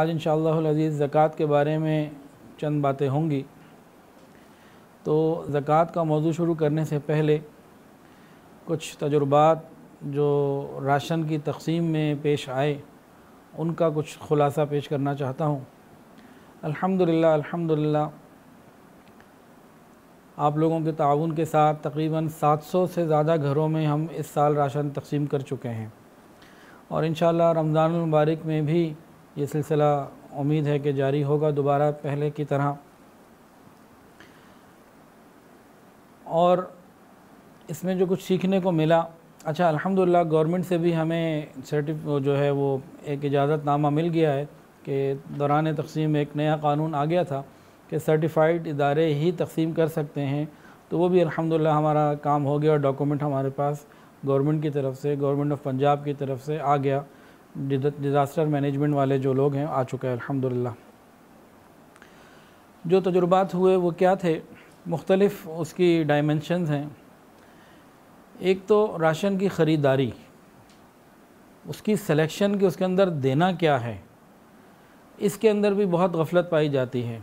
आज इन अज़ीज़ ज़क़़त के बारे में चंद बातें होंगी तो ज़क़़त का मौजू शुरू करने से पहले कुछ तजुर्बात जो राशन की तकसीम में पेश आए उनका कुछ ख़ुलासा पेश करना चाहता हूँ अल्हम्दुलिल्लाह अल्हम्दुलिल्लाह आप लोगों के ताउन के साथ तकरीबन 700 से ज़्यादा घरों में हम इस साल राशन तकसीम कर चुके हैं और इन रमज़ान मुबारक में भी ये सिलसिला उम्मीद है कि जारी होगा दोबारा पहले की तरह और इसमें जो कुछ सीखने को मिला अच्छा अल्हम्दुलिल्लाह गवर्नमेंट से भी हमें सर्टिफ जो है वो एक इजाज़तनामा मिल गया है कि दौरान तकसीम एक नया कानून आ गया था कि सर्टिफाइड इदारे ही तकसीम कर सकते हैं तो वो भी अल्हम्दुलिल्लाह हमारा काम हो गया और डॉक्यूमेंट हमारे पास गवर्नमेंट की तरफ से गवर्नमेंट ऑफ पंजाब की तरफ से आ गया डिज़ास्टर मैनेजमेंट वाले जो लोग हैं आ चुके हैं अल्हम्दुलिल्लाह जो तजुर्बात हुए वो क्या थे मुख्तलफ़ उसकी डायमेंशन हैं एक तो राशन की ख़रीदारी उसकी सिलेक्शन के उसके अंदर देना क्या है इसके अंदर भी बहुत गफलत पाई जाती है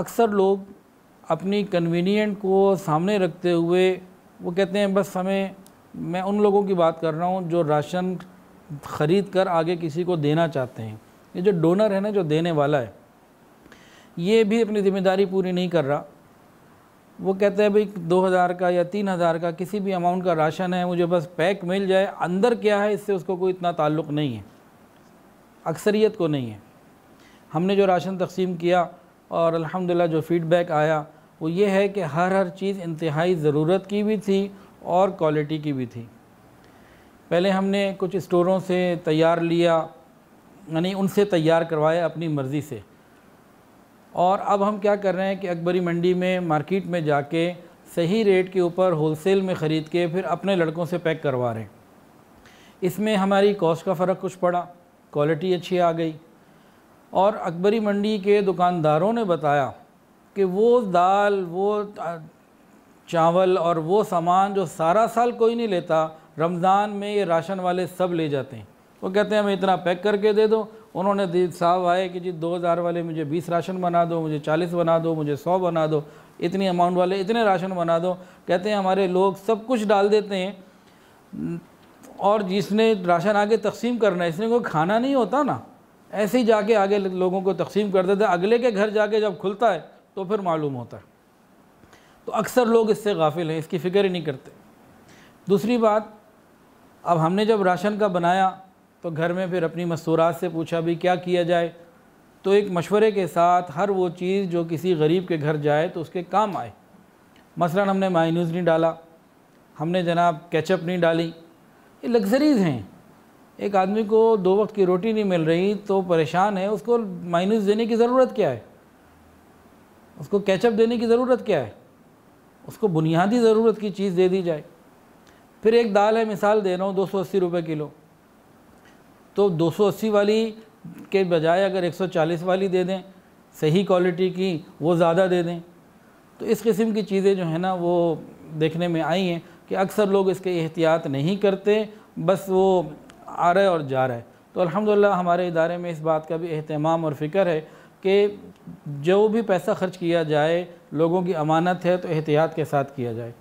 अक्सर लोग अपनी कन्वीनियंट को सामने रखते हुए वो कहते हैं बस हमें मैं उन लोगों की बात कर रहा हूँ जो राशन ख़रीद कर आगे किसी को देना चाहते हैं ये जो डोनर है ना जो देने वाला है ये भी अपनी ज़िम्मेदारी पूरी नहीं कर रहा वो कहते हैं भाई दो हज़ार का या तीन हज़ार का किसी भी अमाउंट का राशन है मुझे बस पैक मिल जाए अंदर क्या है इससे उसको कोई इतना ताल्लुक़ नहीं है अक्सरियत को नहीं है हमने जो राशन तकसीम किया और अल्हम्दुलिल्लाह जो फ़ीडबैक आया वो ये है कि हर हर चीज़ इंतहाई ज़रूरत की भी थी और क्वालिटी की भी थी पहले हमने कुछ स्टोरों से तैयार लिया यानी उनसे तैयार करवाया अपनी मर्ज़ी से और अब हम क्या कर रहे हैं कि अकबरी मंडी में मार्केट में जाके सही रेट के ऊपर होलसेल में ख़रीद के फिर अपने लड़कों से पैक करवा रहे हैं इसमें हमारी कॉस्ट का फ़र्क कुछ पड़ा क्वालिटी अच्छी आ गई और अकबरी मंडी के दुकानदारों ने बताया कि वो दाल वो चावल और वो सामान जो सारा साल कोई नहीं लेता रमज़ान में ये राशन वाले सब ले जाते हैं वो कहते हैं हमें इतना पैक करके दे दो उन्होंने दी साहब आए कि जी दो हज़ार वाले मुझे बीस राशन बना दो मुझे चालीस बना दो मुझे सौ बना दो इतनी अमाउंट वाले इतने राशन बना दो कहते हैं हमारे लोग सब कुछ डाल देते हैं और जिसने राशन आगे तकसीम करना है इसने कोई खाना नहीं होता ना ऐसे ही जाके आगे लोगों को तकसीम कर देते अगले के घर जाके जब खुलता है तो फिर मालूम होता है तो अक्सर लोग इससे गाफिल हैं इसकी फ़िक्र ही नहीं करते दूसरी बात अब हमने जब राशन का बनाया तो घर में फिर अपनी मसूरात से पूछा भी क्या किया जाए तो एक मशवरे के साथ हर वो चीज़ जो किसी गरीब के घर जाए तो उसके काम आए मसला हमने मायनूज़ नहीं डाला हमने जनाब कैचअप नहीं डाली ये लग्जरीज़ हैं एक आदमी को दो वक्त की रोटी नहीं मिल रही तो परेशान है उसको मायनूज़ देने की ज़रूरत क्या है उसको कैचअप देने की ज़रूरत क्या है उसको बुनियादी ज़रूरत की चीज़ दे दी जाए फिर एक दाल है मिसाल दे रहा हूँ दो सौ अस्सी रुपये किलो तो दो सौ अस्सी वाली के बजाय अगर एक सौ चालीस वाली दे दें सही क्वालिटी की वो ज़्यादा दे दें तो इस किस्म की चीज़ें जो है ना वो देखने में आई हैं कि अक्सर लोग इसके एहतियात नहीं करते बस वो आ रहा है और जा रहा है तो अल्हम्दुलिल्लाह हमारे इदारे में इस बात का भी अहतमाम और फ़िक्र है कि जो भी पैसा खर्च किया जाए लोगों की अमानत है तो एहतियात के साथ किया जाए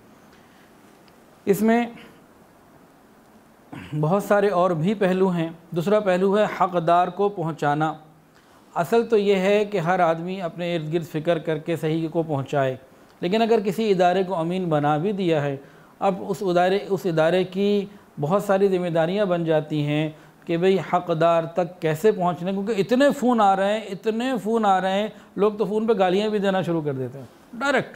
इसमें बहुत सारे और भी पहलू हैं दूसरा पहलू है हकदार को पहुंचाना असल तो ये है कि हर आदमी अपने इर्द गिर्द फ़िक्र करके सही को पहुंचाए लेकिन अगर किसी इदारे को अमीन बना भी दिया है अब उस उदारे उस इदारे की बहुत सारी जिम्मेदारियां बन जाती हैं कि भाई हकदार तक कैसे पहुंचने क्योंकि इतने फ़ोन आ रहे हैं इतने फ़ोन आ रहे हैं लोग तो फ़ोन पर गालियाँ भी देना शुरू कर देते हैं डायरेक्ट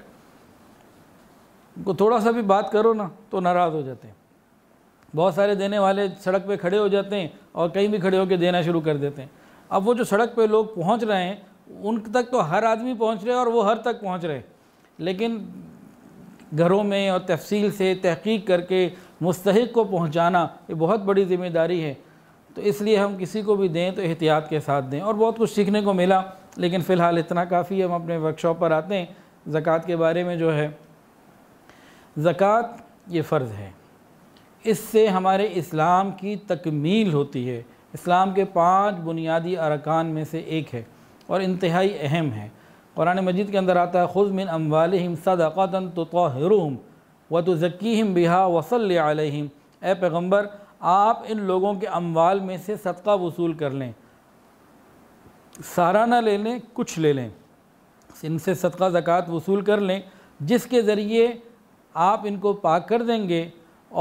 उनको थोड़ा सा भी बात करो ना तो नाराज़ हो जाते हैं बहुत सारे देने वाले सड़क पे खड़े हो जाते हैं और कहीं भी खड़े होकर देना शुरू कर देते हैं अब वो जो सड़क पे लोग पहुंच रहे हैं उन तक तो हर आदमी पहुंच रहे हैं और वो हर तक पहुंच रहे हैं लेकिन घरों में और तफसील से तहकीक करके मुस्तक को पहुँचाना ये बहुत बड़ी ज़िम्मेदारी है तो इसलिए हम किसी को भी दें तो एहतियात के साथ दें और बहुत कुछ सीखने को मिला लेकिन फ़िलहाल इतना काफ़ी हम अपने वर्कशॉप पर आते हैं ज़क़़त के बारे में जो है ज़क़़त ये फ़र्ज़ है इससे हमारे इस्लाम की तकमील होती है इस्लाम के पांच बुनियादी अरकान में से एक है और इंतहाई अहम है कुरान मजीद के अंदर आता है खुद मिन अम्वाल सदाक़तन तोहरूम व तो ज़कीम बिहा वसल आलम ए पैगम्बर आप इन लोगों के अमवाल में से सदका वसूल कर लें सारा ना ले लें कुछ ले लें इनसे सदका ज़क़़त वसूल कर लें जिसके ज़रिए आप इनको पाक कर देंगे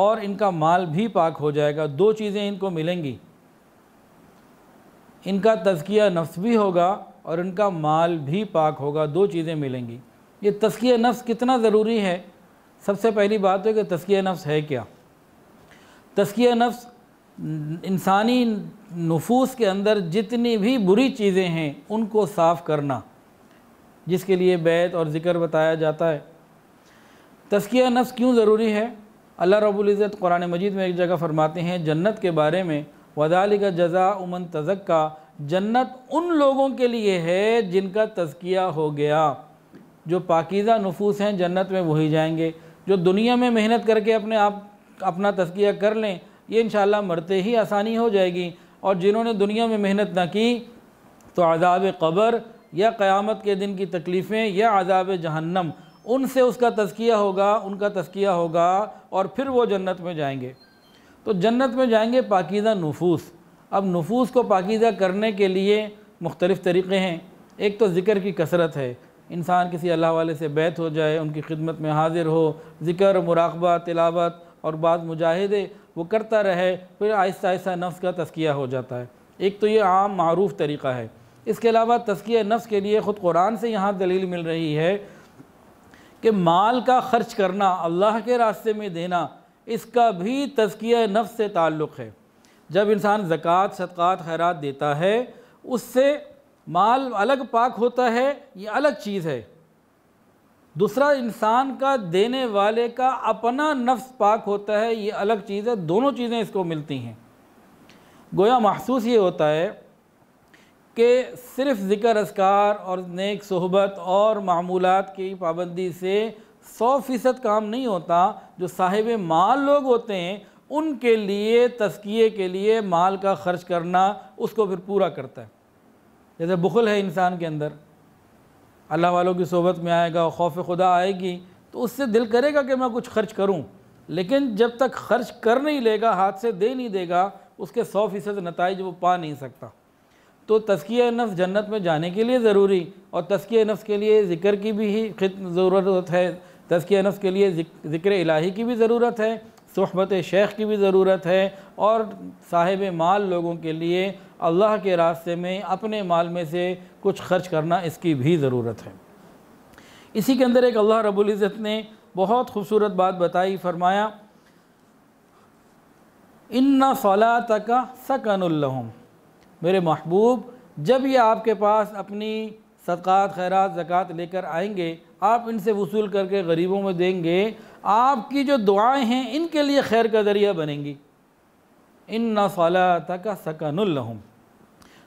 और इनका माल भी पाक हो जाएगा दो चीज़ें इनको मिलेंगी इनका तज़किया नफ्स भी होगा और इनका माल भी पाक होगा दो चीज़ें मिलेंगी ये तज़किया नफ्स कितना ज़रूरी है सबसे पहली बात तो है कि तज़किया नफ्स है क्या तज़किया नफ्स इंसानी नफूस के अंदर जितनी भी बुरी चीज़ें हैं उनको साफ़ करना जिसके लिए बैत और ज़िक्र बताया जाता है तस्किया नफ्स क्यों ज़रूरी है अल्लाह रबुल्ज़त कुरान मजीद में एक जगह फरमाते हैं जन्नत के बारे में वदाली का जजा उमन तजक का जन्नत उन लोगों के लिए है जिनका तजकिया हो गया जो पाकिज़ा नफूस हैं जन्नत में वही जाएंगे जो दुनिया में मेहनत करके अपने आप अपना तस्किया कर लें ये इन मरते ही आसानी हो जाएगी और जिन्होंने दुनिया में मेहनत ना की तो आज़ाब कब्र या क़यामत के दिन की तकलीफ़ें या आज़ाब जहन्नम उनसे उसका तस्किया होगा उनका तस्किया होगा और फिर वो जन्नत में जाएंगे तो जन्नत में जाएंगे पाकिज़ा नफूस अब नफूस को पाकिज़ा करने के लिए मुख्तलिफ़ तरीक़े हैं एक तो ज़िक्र की कसरत है इंसान किसी अल्लाह वाले से बैत हो जाए उनकी खिदमत में हाजिर हो ज़िक्र मुराकबा तिलावत और बाद मुजाहिदे वो करता रहे फिर आहिस्ता आहिस्ता नफ्स का तस्किया हो जाता है एक तो ये आम मरूफ़ तरीक़ा है इसके अलावा तस्किय नफ्स के लिए ख़ुद कुरान से यहाँ दलील मिल रही है कि माल का ख़र्च करना अल्लाह के रास्ते में देना इसका भी तस्किय नफ्स से ताल्लुक़ है जब इंसान ज़क़़त सदक़ात खैरात देता है उससे माल अलग पाक होता है ये अलग चीज़ है दूसरा इंसान का देने वाले का अपना नफ्स पाक होता है ये अलग चीज़ है दोनों चीज़ें इसको मिलती हैं गोया महसूस ये होता है कि सिर्फ ज़िक्र असकार और नेक सहबत और मामूलत की पाबंदी से सौ फ़ीसद काम नहीं होता जो साहिब माल लोग होते हैं उनके लिए तस्किए के लिए माल का ख़र्च करना उसको फिर पूरा करता है जैसे बुखल है इंसान के अंदर अल्लाह वालों की सोहबत में आएगा खौफ खुदा आएगी तो उससे दिल करेगा कि मैं कुछ खर्च करूं लेकिन जब तक खर्च कर नहीं लेगा हाथ से दे नहीं देगा उसके सौ फ़ीसद नतज वो पा नहीं सकता तो तस्किया नफ्स जन्नत में जाने के लिए ज़रूरी और तस्किया नफ्स के लिए ज़िक्र की भी ही ज़रूरत है तस्किया नफ्स के लिए ज़िक्र इलाही की भी ज़रूरत है सहबत शेख की भी ज़रूरत है और साहिब माल लोगों के लिए अल्लाह के रास्ते में अपने माल में से कुछ खर्च करना इसकी भी ज़रूरत है इसी के अंदर एक अल्लाह रबुल्ज़त ने बहुत खूबसूरत बात बताई फरमाया इन्ना सलात का सकनुल्लहम मेरे महबूब जब ये आपके पास अपनी सदक़ात खैरात ज़क़़त लेकर आएंगे आप इनसे वसूल करके गरीबों में देंगे आपकी जो दुआएं हैं इनके लिए खैर का ज़रिया बनेंगी इन नलाता का सकानुल्लहम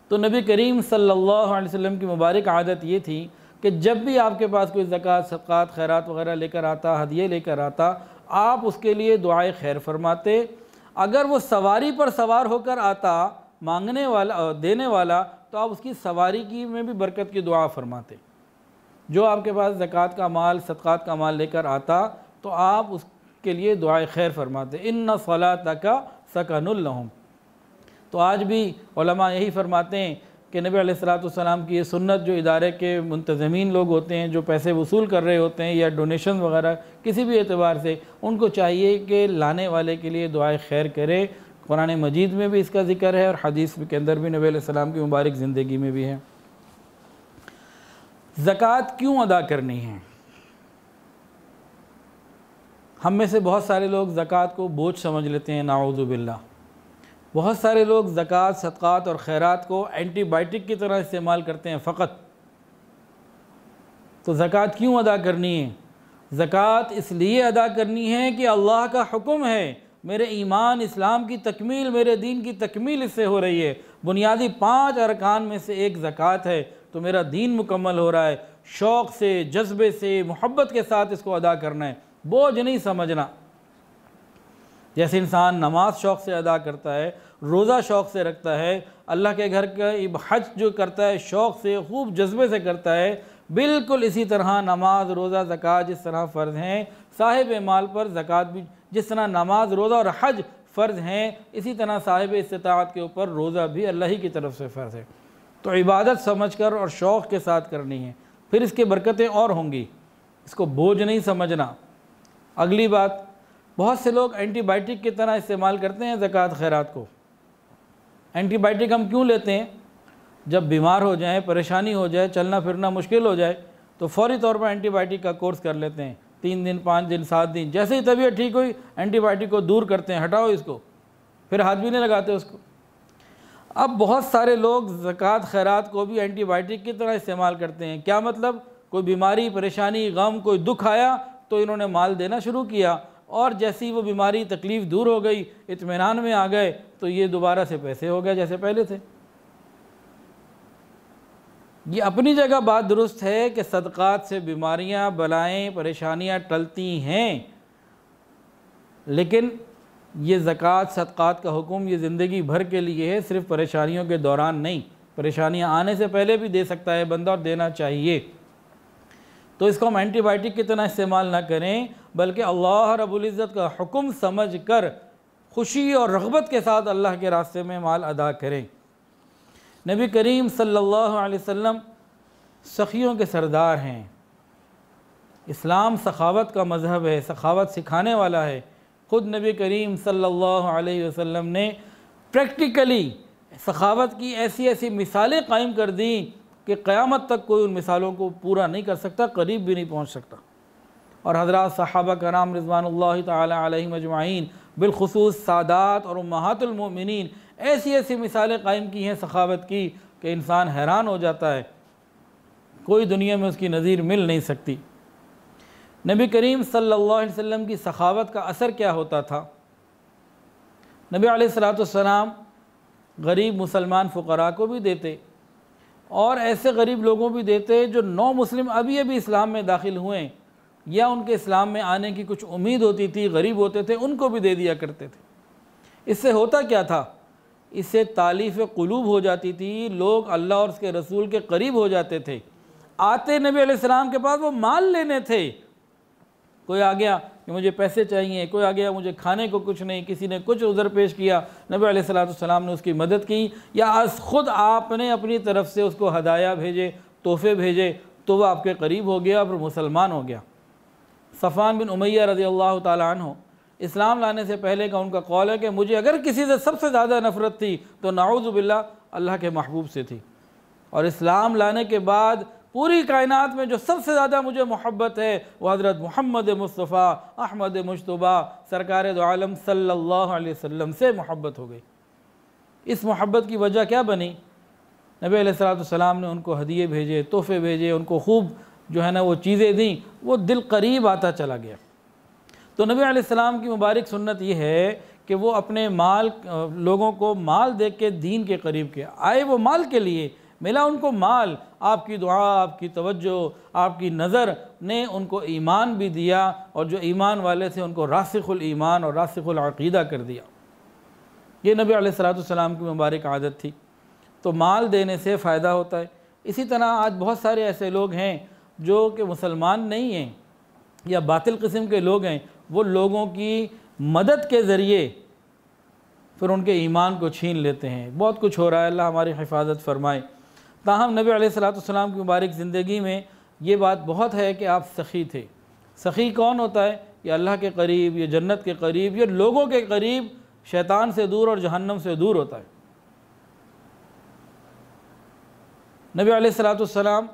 तो नबी करीम सल्लल्लाहु अलैहि वसल्लम की मुबारक आदत ये थी कि जब भी आपके पास कोई ज़क़़त सदक़ात खैरात वगैरह लेकर आता हदिये लेकर आता आप उसके लिए दुआए खैर फरमाते अगर वो सवारी पर सवार होकर आता मांगने वाला देने वाला तो आप उसकी सवारी की में भी बरकत की दुआ फरमाते जो आपके पास ज़क़़त का माल सदक़ात का माल लेकर आता तो आप उसके लिए दुआ खैर फरमाते इन न सला सकन सकनुल्लहम तो आज भी ओलमा यही फरमाते हैं कि नबी सलाम की ये सुन्नत जो इदारे के मुंतज़मीन लोग होते हैं जो पैसे वसूल कर रहे होते हैं या डोनेशन वगैरह किसी भी एतबार से उनको चाहिए कि लाने वाले के लिए दुआ खैर करे कुरान मजीद में भी इसका ज़िक्र है और हदीस के अंदर भी नबी सलाम की मुबारक ज़िंदगी में भी है ज़क़़त क्यों अदा करनी है हम में से बहुत सारे लोग ज़क़़त को बोझ समझ लेते हैं नाउज़ुबिल्ला बहुत सारे लोग ज़क़़त सदक़ात और खैरात को एंटीबायोटिक की तरह इस्तेमाल करते हैं फ़कत तो ज़क़़त क्यों अदा करनी है ज़क़़त इसलिए अदा करनी है कि अल्लाह का हुक्म है मेरे ईमान इस्लाम की तकमील मेरे दीन की तकमील इससे हो रही है बुनियादी पांच अरकान में से एक ज़क़़त है तो मेरा दीन मुकम्मल हो रहा है शौक़ से जज्बे से मोहब्बत के साथ इसको अदा करना है बोझ नहीं समझना जैसे इंसान नमाज शौक़ से अदा करता है रोज़ा शौक़ से रखता है अल्लाह के घर का हज जो करता है शौक़ से खूब जज्बे से करता है बिल्कुल इसी तरह नमाज रोज़ा ज़क़़त जिस तरह फ़र्ज़ हैं साहिब माल पर ज़क़़त भी जिस तरह नमाज रोज़ा और हज फ़र्ज़ हैं इसी तरह साहिब इस्तात के ऊपर रोज़ा भी अल्लाह ही की तरफ से फ़र्ज़ है तो इबादत समझ कर और शौक़ के साथ करनी है फिर इसके बरकतें और होंगी इसको बोझ नहीं समझना अगली बात बहुत से लोग एंटीबायोटिक की तरह इस्तेमाल करते हैं ज़क़़त खैरात को एंटीबायोटिक हम क्यों लेते हैं जब बीमार हो जाए परेशानी हो जाए चलना फिरना मुश्किल हो जाए तो फौरी तौर पर एंटीबायोटिक का कोर्स कर लेते हैं तीन दिन पाँच दिन सात दिन जैसे ही तबीयत ठीक हुई एंटीबायोटिक को दूर करते हैं हटाओ इसको फिर हाथ भी नहीं लगाते उसको अब बहुत सारे लोग ज़क़़त खैरात को भी एंटीबायोटिक की तरह इस्तेमाल करते हैं क्या मतलब कोई बीमारी परेशानी गम कोई दुख आया तो इन्होंने माल देना शुरू किया और जैसी वो बीमारी तकलीफ़ दूर हो गई इतमान में आ गए तो ये दोबारा से पैसे हो गए जैसे पहले थे ये अपनी जगह बात दुरुस्त है कि सदक़ात से बीमारियां बलाएं परेशानियां टलती हैं लेकिन ये ज़क़़त सदक़ात का हुक्म ये ज़िंदगी भर के लिए है सिर्फ परेशानियों के दौरान नहीं परेशानियां आने से पहले भी दे सकता है बंदा और देना चाहिए तो इसको हम एंटीबायोटिक की तरह इस्तेमाल ना करें बल्कि अल्लाह रबुल्ज़त का हुक्म समझ कर खुशी और रगबत के साथ अल्लाह के रास्ते में माल अदा करें नबी करीम सल्लल्लाहु अलैहि वसल्लम सखियों के सरदार हैं इस्लाम सखावत का मज़हब है सखावत सिखाने वाला है ख़ुद नबी करीम सल्लल्लाहु अलैहि वसल्लम ने प्रैक्टिकली सखावत की ऐसी ऐसी मिसालें कायम कर दी कि क़यामत तक कोई उन मिसालों को पूरा नहीं कर सकता करीब भी नहीं पहुँच सकता और हजरत साहबा कराम रिजवान तजमाइन बिलखसूस सादात और महतुलमिन ऐसी ऐसी मिसालें कायम की हैं सखावत की कि इंसान हैरान हो जाता है कोई दुनिया में उसकी नज़ीर मिल नहीं सकती नबी करीम सल्लल्लाहु अलैहि वसल्लम की सखावत का असर क्या होता था नबी सलाम गरीब मुसलमान फ़ुकरा को भी देते और ऐसे गरीब लोगों भी देते जो नौ मुस्लिम अभी अभी इस्लाम में दाखिल हुए या उनके इस्लाम में आने की कुछ उम्मीद होती थी गरीब होते थे उनको भी दे दिया करते थे इससे होता क्या था इससे तालीफ़ कलूब हो जाती थी लोग अल्लाह और उसके रसूल के करीब हो जाते थे आते नबी सलाम के पास वो माल लेने थे कोई आ गया कि मुझे पैसे चाहिए कोई आ गया मुझे खाने को कुछ नहीं किसी ने कुछ उधर पेश किया नबी सलाम ने उसकी मदद की या आज ख़ुद आपने अपनी तरफ से उसको हदाया भेजे तोहफ़े भेजे तो वह आपके करीब हो गया और मुसलमान हो गया सफ़ान बिन उमैया रज़ी अल्लाह तु इस्लाम लाने से पहले का उनका कौल है कि मुझे अगर किसी से सबसे ज़्यादा नफ़रत थी तो नाउज़बिल्ला अल्लाह के महबूब से थी और इस्लाम लाने के बाद पूरी कायनात में जो सबसे ज़्यादा मुझे मोहब्बत है वह हज़रत मोहम्मद मुस्तफ़ा अहमद मुशतबा सरकार आलम सल्ला वसम से मोहब्बत हो गई इस मोहब्बत की वजह क्या बनी नबी सलाम ने उनको हदिए भेजे तोहफ़े भेजे उनको खूब जो है ना वो चीज़ें दी वो दिल करीब आता चला गया तो नबी आलाम की मुबारक सुन्नत ये है कि वो अपने माल लोगों को माल दे के दीन के करीब के आए वो माल के लिए मिला उनको माल आपकी दुआ आपकी तवज्जो आपकी नज़र ने उनको ईमान भी दिया और जो ईमान वाले थे उनको रासिकुल ईमान और रासिकुल अकीदा कर दिया ये नबी सलाम की मुबारक आदत थी तो माल देने से फ़ायदा होता है इसी तरह आज बहुत सारे ऐसे लोग हैं जो कि मुसलमान नहीं हैं या बातिल किस्म के लोग हैं वो लोगों की मदद के ज़रिए फिर उनके ईमान को छीन लेते हैं बहुत कुछ हो रहा है अल्लाह हमारी हिफाजत फरमाए ताहम नबी सलाम की मुबारक ज़िंदगी में ये बात बहुत है कि आप सखी थे सखी कौन होता है ये अल्लाह के करीब ये जन्नत के करीब ये लोगों के करीब शैतान से दूर और जहन्नम से दूर होता है नबी सलाम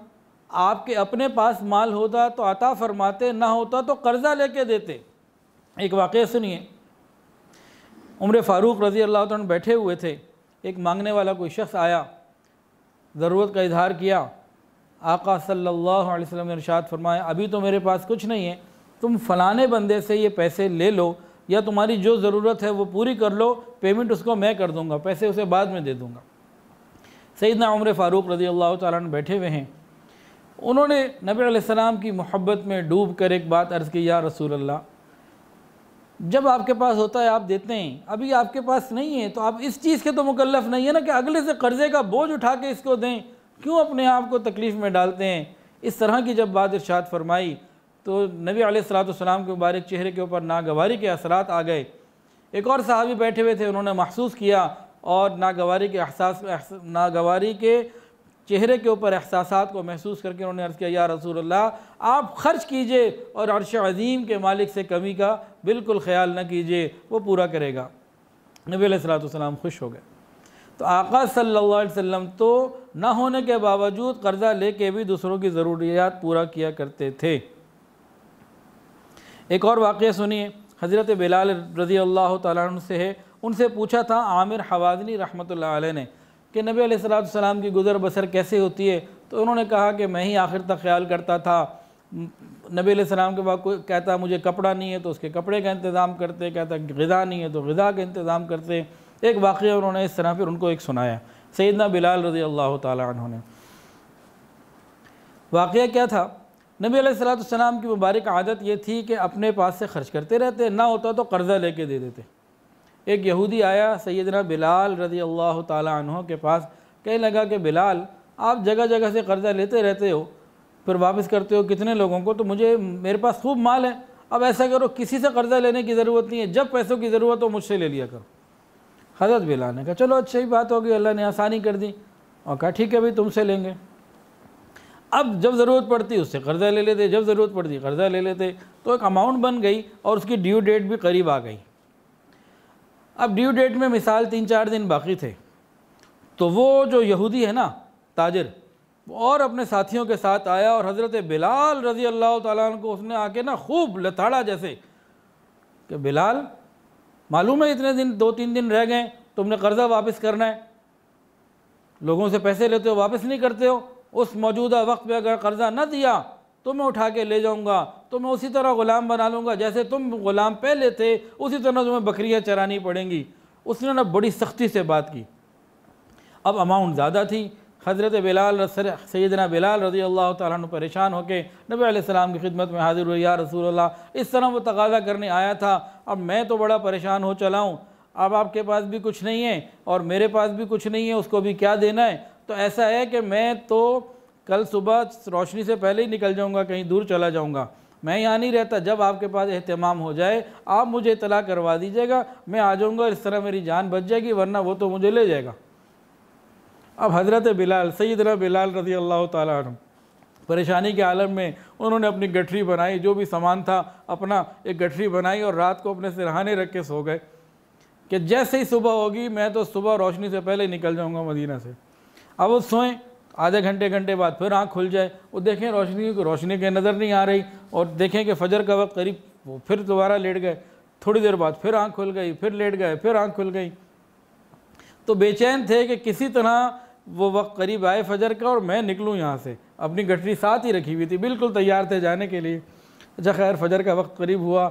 आपके अपने पास माल होता तो अता फरमाते ना होता तो कर्ज़ा लेके देते एक वाक़ सुनिए उम्र फ़ारूक रज़ी अल्लाह तन बैठे हुए थे एक मांगने वाला कोई शख्स आया ज़रूरत का इजहार किया आका सल्लल्लाहु अलैहि वसल्लम ने इरशाद फरमाया अभी तो मेरे पास कुछ नहीं है तुम फलाने बंदे से ये पैसे ले लो या तुम्हारी जो ज़रूरत है वो पूरी कर लो पेमेंट उसको मैं कर दूँगा पैसे उसे बाद में दे दूँगा सईदना उम्र फ़ारूक रज़ी अल्लाह तन बैठे हुए हैं उन्होंने नबी सलाम की मोहब्बत में डूब कर एक बात अर्ज़ की या रसूल अल्लाह जब आपके पास होता है आप देते हैं अभी आपके पास नहीं है तो आप इस चीज़ के तो मुकलफ नहीं है ना कि अगले से कर्ज़े का बोझ उठा के इसको दें क्यों अपने आप को तकलीफ़ में डालते हैं इस तरह की जब बात इर्शाद फरमाई तो नबी सलाम के मुबारक चेहरे के ऊपर नागवारी के असरात आ गए एक और साहबी बैठे हुए थे उन्होंने महसूस किया और नागवारी के एहसास नागवारी के चेहरे के ऊपर एहसास को महसूस करके उन्होंने अर्ज़ किया या रसूल अल्लाह आप ख़र्च कीजिए और अरश अज़ीम के मालिक से कमी का बिल्कुल ख्याल न कीजिए वो पूरा करेगा नबी सलाम खुश हो गए तो आका सल्लल्लाहु अलैहि वसल्लम तो ना होने के बावजूद कर्ज़ा लेके भी दूसरों की ज़रूरियात पूरा किया करते थे एक और वाक़ सुनिए हज़रत बिलाल रज़ी अल्लाह तु से है उनसे पूछा था आमिर हवाजनी रहमत ने कि नबी सलाम की गुज़र बसर कैसे होती है तो उन्होंने कहा कि मैं ही आखिर तक ख्याल करता था नबी सलाम के बाद कोई कहता मुझे कपड़ा नहीं है तो उसके कपड़े का इंतज़ाम करते कहता गज़ा नहीं है तो गज़ा का इंतज़ाम करते एक वाक़ उन्होंने इस तरह फिर उनको एक सुनाया सैदना बिलाल रजी अल्लाह तु ने वाक़ क्या था नबी सलाम की मुबारक आदत ये थी कि अपने पास से ख़र्च करते रहते ना होता तो कर्ज़ा लेके दे देते एक यहूदी आया सैदना बिलाल रजी अल्लाह तहों के पास कहने लगा कि बिलाल आप जगह जगह से कर्ज़ा लेते रहते हो फिर वापस करते हो कितने लोगों को तो मुझे मेरे पास खूब माल है अब ऐसा करो किसी से कर्ज़ा लेने की ज़रूरत नहीं है जब पैसों की ज़रूरत हो मुझसे ले लिया करो हजरत बिलाल ने कहा चलो अच्छी बात होगी अल्लाह ने आसानी कर दी और कहा ठीक है भाई तुमसे लेंगे अब जब ज़रूरत पड़ती उससे कर्ज़ा ले लेते जब ज़रूरत पड़ती कर्ज़ा ले लेते तो एक अमाउंट बन गई और उसकी ड्यू डेट भी करीब आ गई अब ड्यू डेट में मिसाल तीन चार दिन बाकी थे तो वो जो यहूदी है ना ताजर और अपने साथियों के साथ आया और हज़रत बिलाल रज़ी अल्लाह तन को उसने आके ना खूब लथाड़ा जैसे कि बिलाल मालूम है इतने दिन दो तीन दिन रह गए तुमने कर्ज़ा वापस करना है लोगों से पैसे लेते हो वापस नहीं करते हो उस मौजूदा वक्त में अगर कर्ज़ा न दिया तुम्हें तो उठा के ले जाऊंगा तो मैं उसी तरह ग़ुलाम बना लूँगा जैसे तुम ग़ुलाम पहले थे उसी तरह तुम्हें बकरियाँ चरानी पड़ेंगी उसने ना बड़ी सख्ती से बात की अब अमाउंट ज़्यादा थी हज़रत बिलाल सैदना बिलाल रजी अल्लाह तु परेशान होकर नबी सलाम की खिदमत में हाजिर हुई या रसूल इस तरह वो तकाजा करने आया था अब मैं तो बड़ा परेशान हो चला हूँ अब आपके पास भी कुछ नहीं है और मेरे पास भी कुछ नहीं है उसको भी क्या देना है तो ऐसा है कि मैं तो कल सुबह रोशनी से पहले ही निकल जाऊँगा कहीं दूर चला जाऊँगा मैं यहाँ नहीं रहता जब आपके पास अहतमाम हो जाए आप मुझे इतला करवा दीजिएगा मैं आ जाऊँगा इस तरह मेरी जान बच जाएगी वरना वो तो मुझे ले जाएगा अब हज़रत बिलाल सईदना बिलाल रजी अल्लाह तुम परेशानी के आलम में उन्होंने अपनी गठरी बनाई जो भी सामान था अपना एक गठरी बनाई और रात को अपने सिरहाने रख के सो गए कि जैसे ही सुबह होगी मैं तो सुबह रोशनी से पहले निकल जाऊँगा मदीना से अब वो सोएं आधे घंटे घंटे बाद फिर आँख खुल जाए वो देखें रोशनी को रोशनी के नज़र नहीं आ रही और देखें कि फजर का वक्त करीब वो फिर दोबारा लेट गए थोड़ी देर बाद फिर आँख खुल गई फिर लेट गए फिर आँख खुल गई तो बेचैन थे कि किसी तरह वो वक्त करीब आए फजर का और मैं निकलूँ यहाँ से अपनी गठरी साथ ही रखी हुई थी बिल्कुल तैयार थे जाने के लिए अच्छा खैर फजर का वक्त करीब हुआ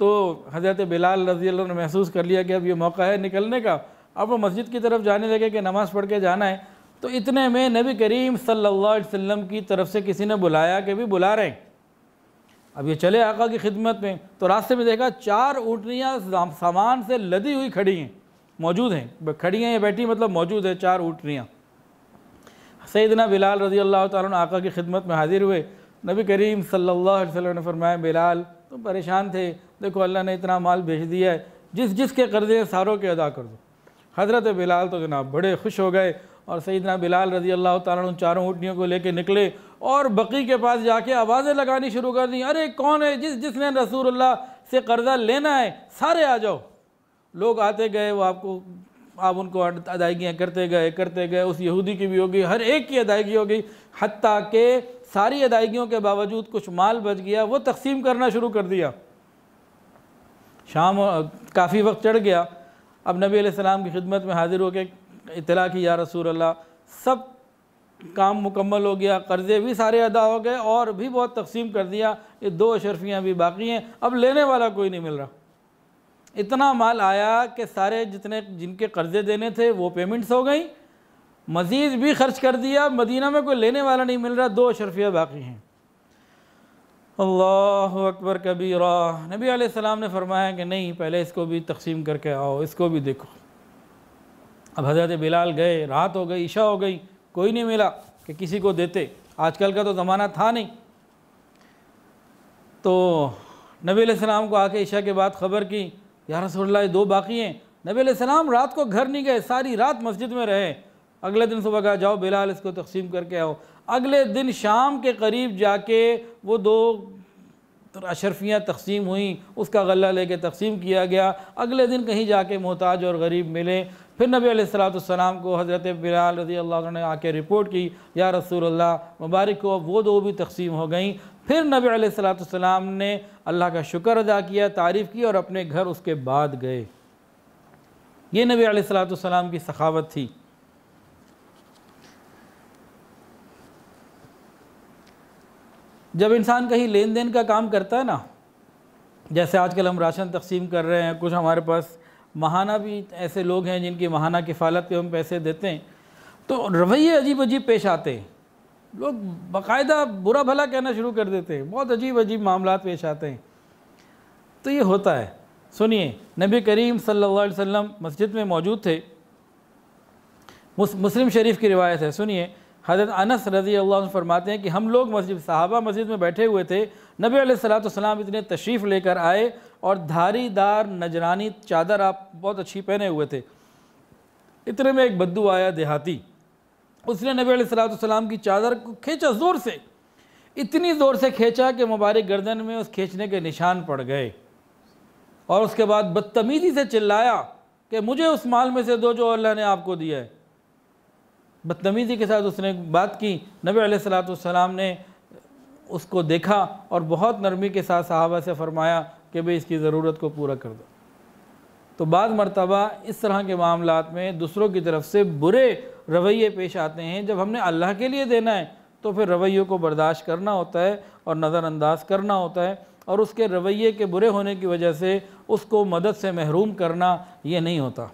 तो हज़रत बिलाल रजी अल्लाह ने महसूस कर लिया कि अब ये मौका है निकलने का अब वो मस्जिद की तरफ जाने लगे कि नमाज़ पढ़ के जाना है तो इतने में नबी करीम सल्लल्लाहु अलैहि वसल्लम की तरफ से किसी ने बुलाया कि भी बुला रहे हैं अब ये चले आका की खिदमत में तो रास्ते में देखा चार ऊँटनियाँ सामान से लदी हुई खड़ी हैं मौजूद हैं खड़ी हैं या बैठी मतलब मौजूद है चार ऊँटनियाँ सैदना बिलाल रजी अल्लाह तका की खिदमत में हाजिर हुए नबी करीम सल्लल्लाहु अलैहि वसल्लम ने फरमाया बिलाल तुम परेशान थे देखो अल्लाह ने इतना माल भेज दिया है जिस जिस के कर्जे सारों के अदा कर दो हज़रत बिलाल तो जनाब बड़े खुश हो गए और सईदना बिलाल रजी अल्लाह तुम चारों ऊँटनियों को लेके निकले और बकी के पास जाके आवाज़ें लगानी शुरू कर दी अरे कौन है जिस जिसने रसूल्ला से कर्ज़ा लेना है सारे आ जाओ लोग आते गए वो आपको आप उनको अदायगियाँ करते गए करते गए उस यहूदी की भी हो गई हर एक की अदायगी हो गई हती के सारी अदायगियों के बावजूद कुछ माल बच गया वो तकसीम करना शुरू कर दिया शाम काफ़ी वक्त चढ़ गया अब नबी सलाम की खिदमत में हाज़िर होकर इतला की या रसूल अल्लाह सब काम मुकम्मल हो गया कर्ज़े भी सारे अदा हो गए और भी बहुत तकसीम कर दिया ये दो अशरफियाँ भी बाकी हैं अब लेने वाला कोई नहीं मिल रहा इतना माल आया कि सारे जितने जिनके कर्ज़े देने थे वो पेमेंट्स हो गई मज़ीद भी खर्च कर दिया मदीना में कोई लेने वाला नहीं मिल रहा दो अशरफियाँ बाकी हैं अल्लाह अकबर कबीरा नबी आसमाम ने फरमाया कि नहीं पहले इसको भी तकसीम करके आओ इसको भी देखो अब हज़रत बिलाल गए रात हो गई ईशा हो गई कोई नहीं मिला कि किसी को देते आजकल का तो ज़माना था नहीं तो नबी सलाम को आके ईशा के बाद ख़बर की यार रसोल्ला दो बाकी हैं नबी सलाम रात को घर नहीं गए सारी रात मस्जिद में रहे अगले दिन सुबह कहा जाओ बिलाल इसको तकसीम करके आओ अगले दिन शाम के करीब जाके वो दो अशरफियाँ तकसीम हुई उसका गला लेके तकसीम किया गया अगले दिन कहीं जाके मोहताज और गरीब मिले फिर नबी सलाम को हज़रत बिलाल रजी अल्लाह ने आके रिपोर्ट की या रसूल मुबारक को अब वो दो भी तकसीम हो गई फिर नबी सलाम ने अल्लाह का शुक्र अदा किया तारीफ़ की और अपने घर उसके बाद गए ये नबी सलाम की सखावत थी जब इंसान कहीं लेन देन का काम करता है ना जैसे आजकल हम राशन तकसीम कर रहे हैं कुछ हमारे पास महाना भी ऐसे लोग हैं जिनकी महाना किफ़ालत पे हम पैसे देते हैं तो रवैये अजीब अजीब पेश आते हैं लोग बाकायदा बुरा भला कहना शुरू कर देते हैं बहुत अजीब अजीब मामला पेश आते हैं तो ये होता है सुनिए नबी करीम सल्लल्लाहु अलैहि वसल्लम मस्जिद में मौजूद थे मुस्लिम शरीफ की रिवायत है सुनिए हज़रत अनस रज़ी अल्लाह फरमाते हैं कि हम लोग मस्जिद साहबा मस्जिद में बैठे हुए थे नबी सलाम इतने तशरीफ़ लेकर आए और धारीदार नजरानी चादर आप बहुत अच्छी पहने हुए थे इतने में एक बद्दू आया देहाती उसने नबी सलाम की चादर को खींचा ज़ोर से इतनी ज़ोर से खींचा कि मुबारक गर्दन में उस खींचने के निशान पड़ गए और उसके बाद बदतमीज़ी से चिल्लाया कि मुझे उस माल में से दो जो अल्लाह ने आपको दिया है बदतमीज़ी के साथ उसने बात की नबी सलाम ने उसको देखा और बहुत नरमी के साथ साहबा से फरमाया कि भाई इसकी ज़रूरत को पूरा कर दो तो बाद मरतबा इस तरह के मामला में दूसरों की तरफ से बुरे रवैये पेश आते हैं जब हमने अल्लाह के लिए देना है तो फिर रवैयों को बर्दाश्त करना होता है और नज़रअंदाज करना होता है और उसके रवैये के बुरे होने की वजह से उसको मदद से महरूम करना ये नहीं होता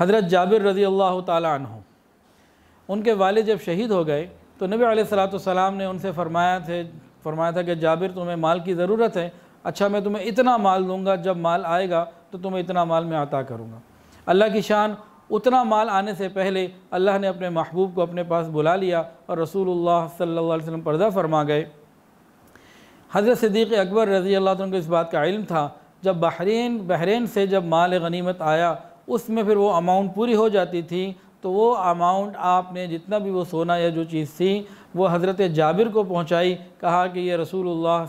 हज़रत जाबिर रज़ी अल्लाह तु उनके वाले जब शहीद हो गए तो नबी सलाम ने उनसे फरमाया थे फरमाया था कि जाबिर तुम्हें माल की ज़रूरत है अच्छा मैं तुम्हें इतना माल दूंगा जब माल आएगा तो तुम्हें इतना माल मैं अता करूँगा अल्लाह की शान उतना माल आने से पहले अल्लाह ने अपने महबूब को अपने पास बुला लिया और रसूल सल्लल्लाहु अलैहि पर्दा फरमा गए हज़रत सदीक़ अकबर रज़ी अल्लाह को इस बात का इल्म था जब बहरीन बहरीन से जब माल गनीमत आया उसमें फिर वो अमाउंट पूरी हो जाती थी तो वो अमाउंट आपने जितना भी वो सोना या जो चीज़ थी वो हज़रत जाबिर को पहुँचाई कहा कि ये रसूल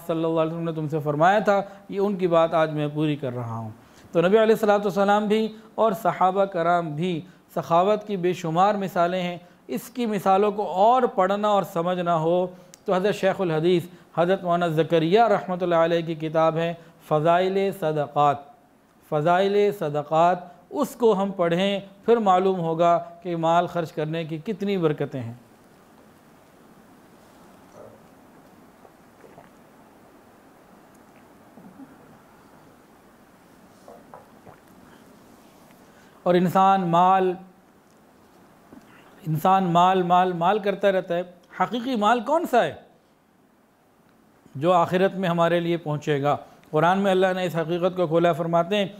सल्ला वसम ने तुमसे फ़रमाया था ये उनकी बात आज मैं पूरी कर रहा हूँ तो नबी सलाम भी और सहाबा कराम भी सखावत की बेशुमार मिसालें हैं इसकी मिसालों को और पढ़ना और समझना हो तो हज़रत शेख़ुलहदीस हज़रत मौना ज़करिया रहमत की किताब है फ़ज़ाइल सदक़ात फ़ज़ाइल सदक़ात उसको हम पढ़ें फिर मालूम होगा कि माल खर्च करने की कितनी बरकतें हैं और इंसान माल इंसान माल माल माल करता रहता है हकीकी माल कौन सा है जो आखिरत में हमारे लिए पहुंचेगा कुरान में अल्लाह ने इस हकीकत को खोला फरमाते हैं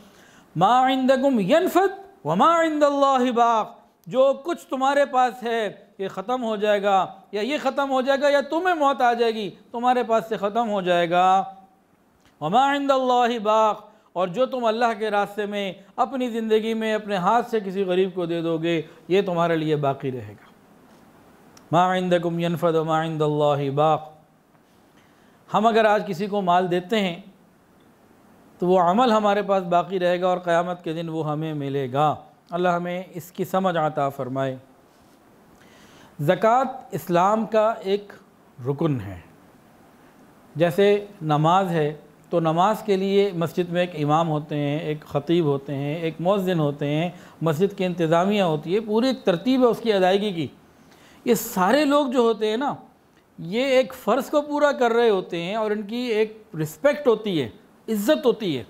माइंदगुम यनफत व बाग जो कुछ तुम्हारे पास है ये ख़त्म हो जाएगा या ये ख़त्म हो जाएगा या तुम्हें मौत आ जाएगी तुम्हारे पास से ख़त्म हो जाएगा व बाग और जो तुम अल्लाह के रास्ते में अपनी ज़िंदगी में अपने हाथ से किसी गरीब को दे दोगे ये तुम्हारे लिए बाकी रहेगा गुम यनफत व बाग हम अगर आज किसी को माल देते हैं तो वो अमल हमारे पास बाकी रहेगा और क़्यामत के दिन वो हमें मिलेगा अल्लाह हमें इसकी समझ आता फ़रमाए ज़क़़त इस्लाम का एक रुकन है जैसे नमाज है तो नमाज के लिए मस्जिद में एक इमाम होते हैं एक ख़तीब होते हैं एक मौजिन होते हैं मस्जिद की इंतज़ामिया होती है पूरी एक तरतीब है उसकी अदायगी की ये सारे लोग जो होते हैं ना ये एक फ़र्ज़ को पूरा कर रहे होते हैं और इनकी एक रिस्पेक्ट होती है इज़्ज़त होती है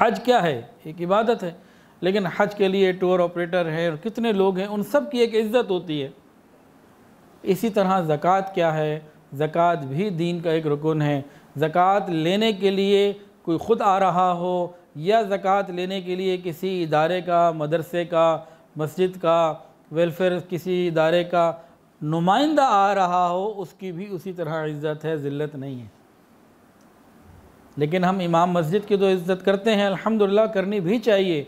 हज क्या है एक इबादत है लेकिन हज के लिए टूर ऑपरेटर है और कितने लोग हैं उन सब की एक इज़्ज़त होती है इसी तरह ज़क़़त क्या है ज़क़़त भी दीन का एक रुकन है ज़क़़त लेने के लिए कोई ख़ुद आ रहा हो या ज़क़़त लेने के लिए किसी इदारे का मदरसे का मस्जिद का वेलफेयर किसी इदारे का नुमाइंदा आ रहा हो उसकी भी उसी तरह इज़्ज़त है ज़िल्लत नहीं है लेकिन हम इमाम मस्जिद की तो इज़्ज़त करते हैं अल्हम्दुलिल्लाह करनी भी चाहिए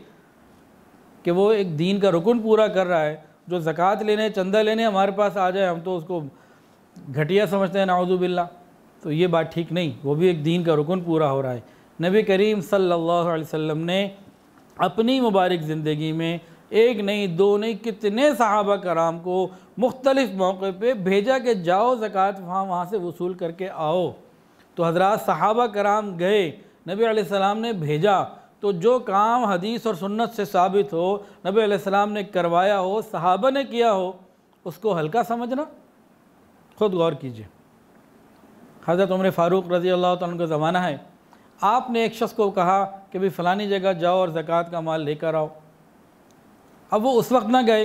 कि वो एक दीन का रुकन पूरा कर रहा है जो ज़क़़त लेने चंदा लेने हमारे पास आ जाए हम तो उसको घटिया समझते हैं नाउजुबिल्ला तो ये बात ठीक नहीं वो भी एक दीन का रुकन पूरा हो रहा है नबी करीम सल्लल्लाहु अलैहि वसल्लम ने अपनी मुबारक ज़िंदगी में एक नहीं दो नहीं कितने सहाबा कराम को मुख्तलिफ़ मौके पर भेजा कि जाओ ज़क़़त वहाँ वहाँ से वसूल करके आओ तो हजरत सहाबा कराम गए नबी आसमाम ने भेजा तो जो काम हदीस और सुन्नत से साबित हो नबी सलाम ने करवाया हो सहाबा ने किया हो उसको हल्का समझना खुद गौर कीजिए हज़रत उम्र फ़ारूक रज़ी अल्लाह तन का ज़माना है आपने एक शख्स को कहा कि भाई फ़लानी जगह जाओ और ज़क़़त का माल लेकर आओ अब वो उस वक्त ना गए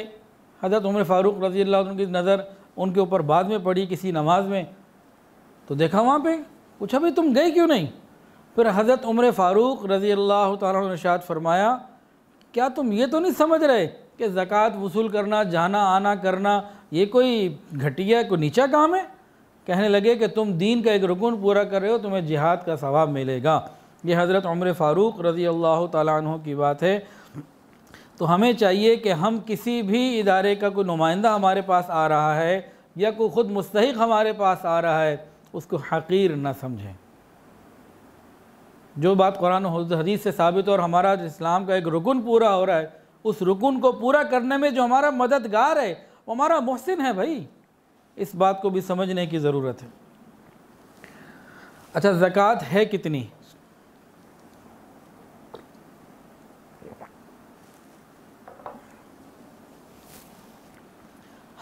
हज़रत उम्र फ़ारूक रज़ी अल्लाह की नज़र उनके ऊपर बाद में पड़ी किसी नमाज में तो देखा वहाँ पर पूछा भाई तुम गए क्यों नहीं फिर हज़रत उम्र फ़ारूक रज़ी अल्लाह तशात फरमाया क्या तुम ये तो नहीं समझ रहे कि ज़क़़त वसूल करना जाना आना करना ये कोई घटिया कोई नीचा काम है कहने लगे कि तुम दीन का एक रुकन पूरा कर रहे हो तुम्हें जिहाद का सवाब मिलेगा ये हज़रत उम्र फ़ारूक रज़ी अल्लाह तहों की बात है तो हमें चाहिए कि हम किसी भी इदारे का कोई नुमाइंदा हमारे पास आ रहा है या कोई ख़ुद मुस्तक हमारे पास आ रहा है उसको हकीर ना समझें जो बात कुरान हदीस से साबित और हमारा इस्लाम का एक रुकन पूरा हो रहा है उस रुकन को पूरा करने में जो हमारा मददगार है वो हमारा मोहसिन है भाई इस बात को भी समझने की ज़रूरत है अच्छा ज़क़़त है कितनी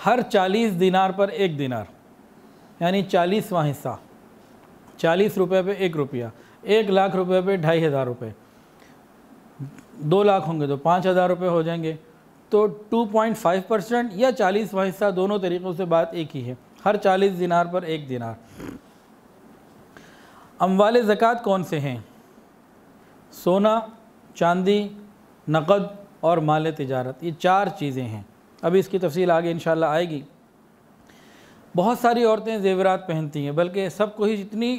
हर चालीस दिनार पर एक दिनार यानी चालीसवा हिस्सा चालीस रुपये पे एक रुपया एक लाख रुपये पे ढाई हज़ार रुपये दो लाख होंगे तो पाँच हज़ार रुपये हो जाएंगे तो टू पॉइंट फाइव परसेंट या चालीसवा हिस्सा दोनों तरीक़ों से बात एक ही है हर चालीस दिनार पर एक दिनार अमवाल ज़क़़त कौन से हैं सोना चांदी नकद और माल तजारत ये चार चीज़ें हैं अभी इसकी तफसील आगे इन आएगी बहुत सारी औरतें जेवरात पहनती हैं बल्कि सबको ही इतनी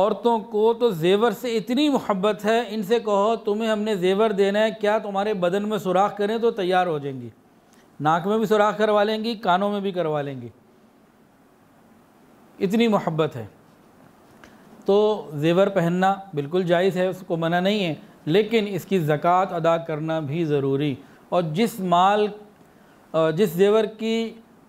औरतों को तो जेवर से इतनी मोहब्बत है इनसे कहो तुम्हें हमने जेवर देना है क्या तुम्हारे बदन में सुराख करें तो तैयार हो जाएंगी नाक में भी सुराख करवा लेंगी कानों में भी करवा लेंगी इतनी मोहब्बत है तो जेवर पहनना बिल्कुल जायज़ है उसको मना नहीं है लेकिन इसकी ज़क़़त अदा करना भी ज़रूरी और जिस माल जिस जेवर की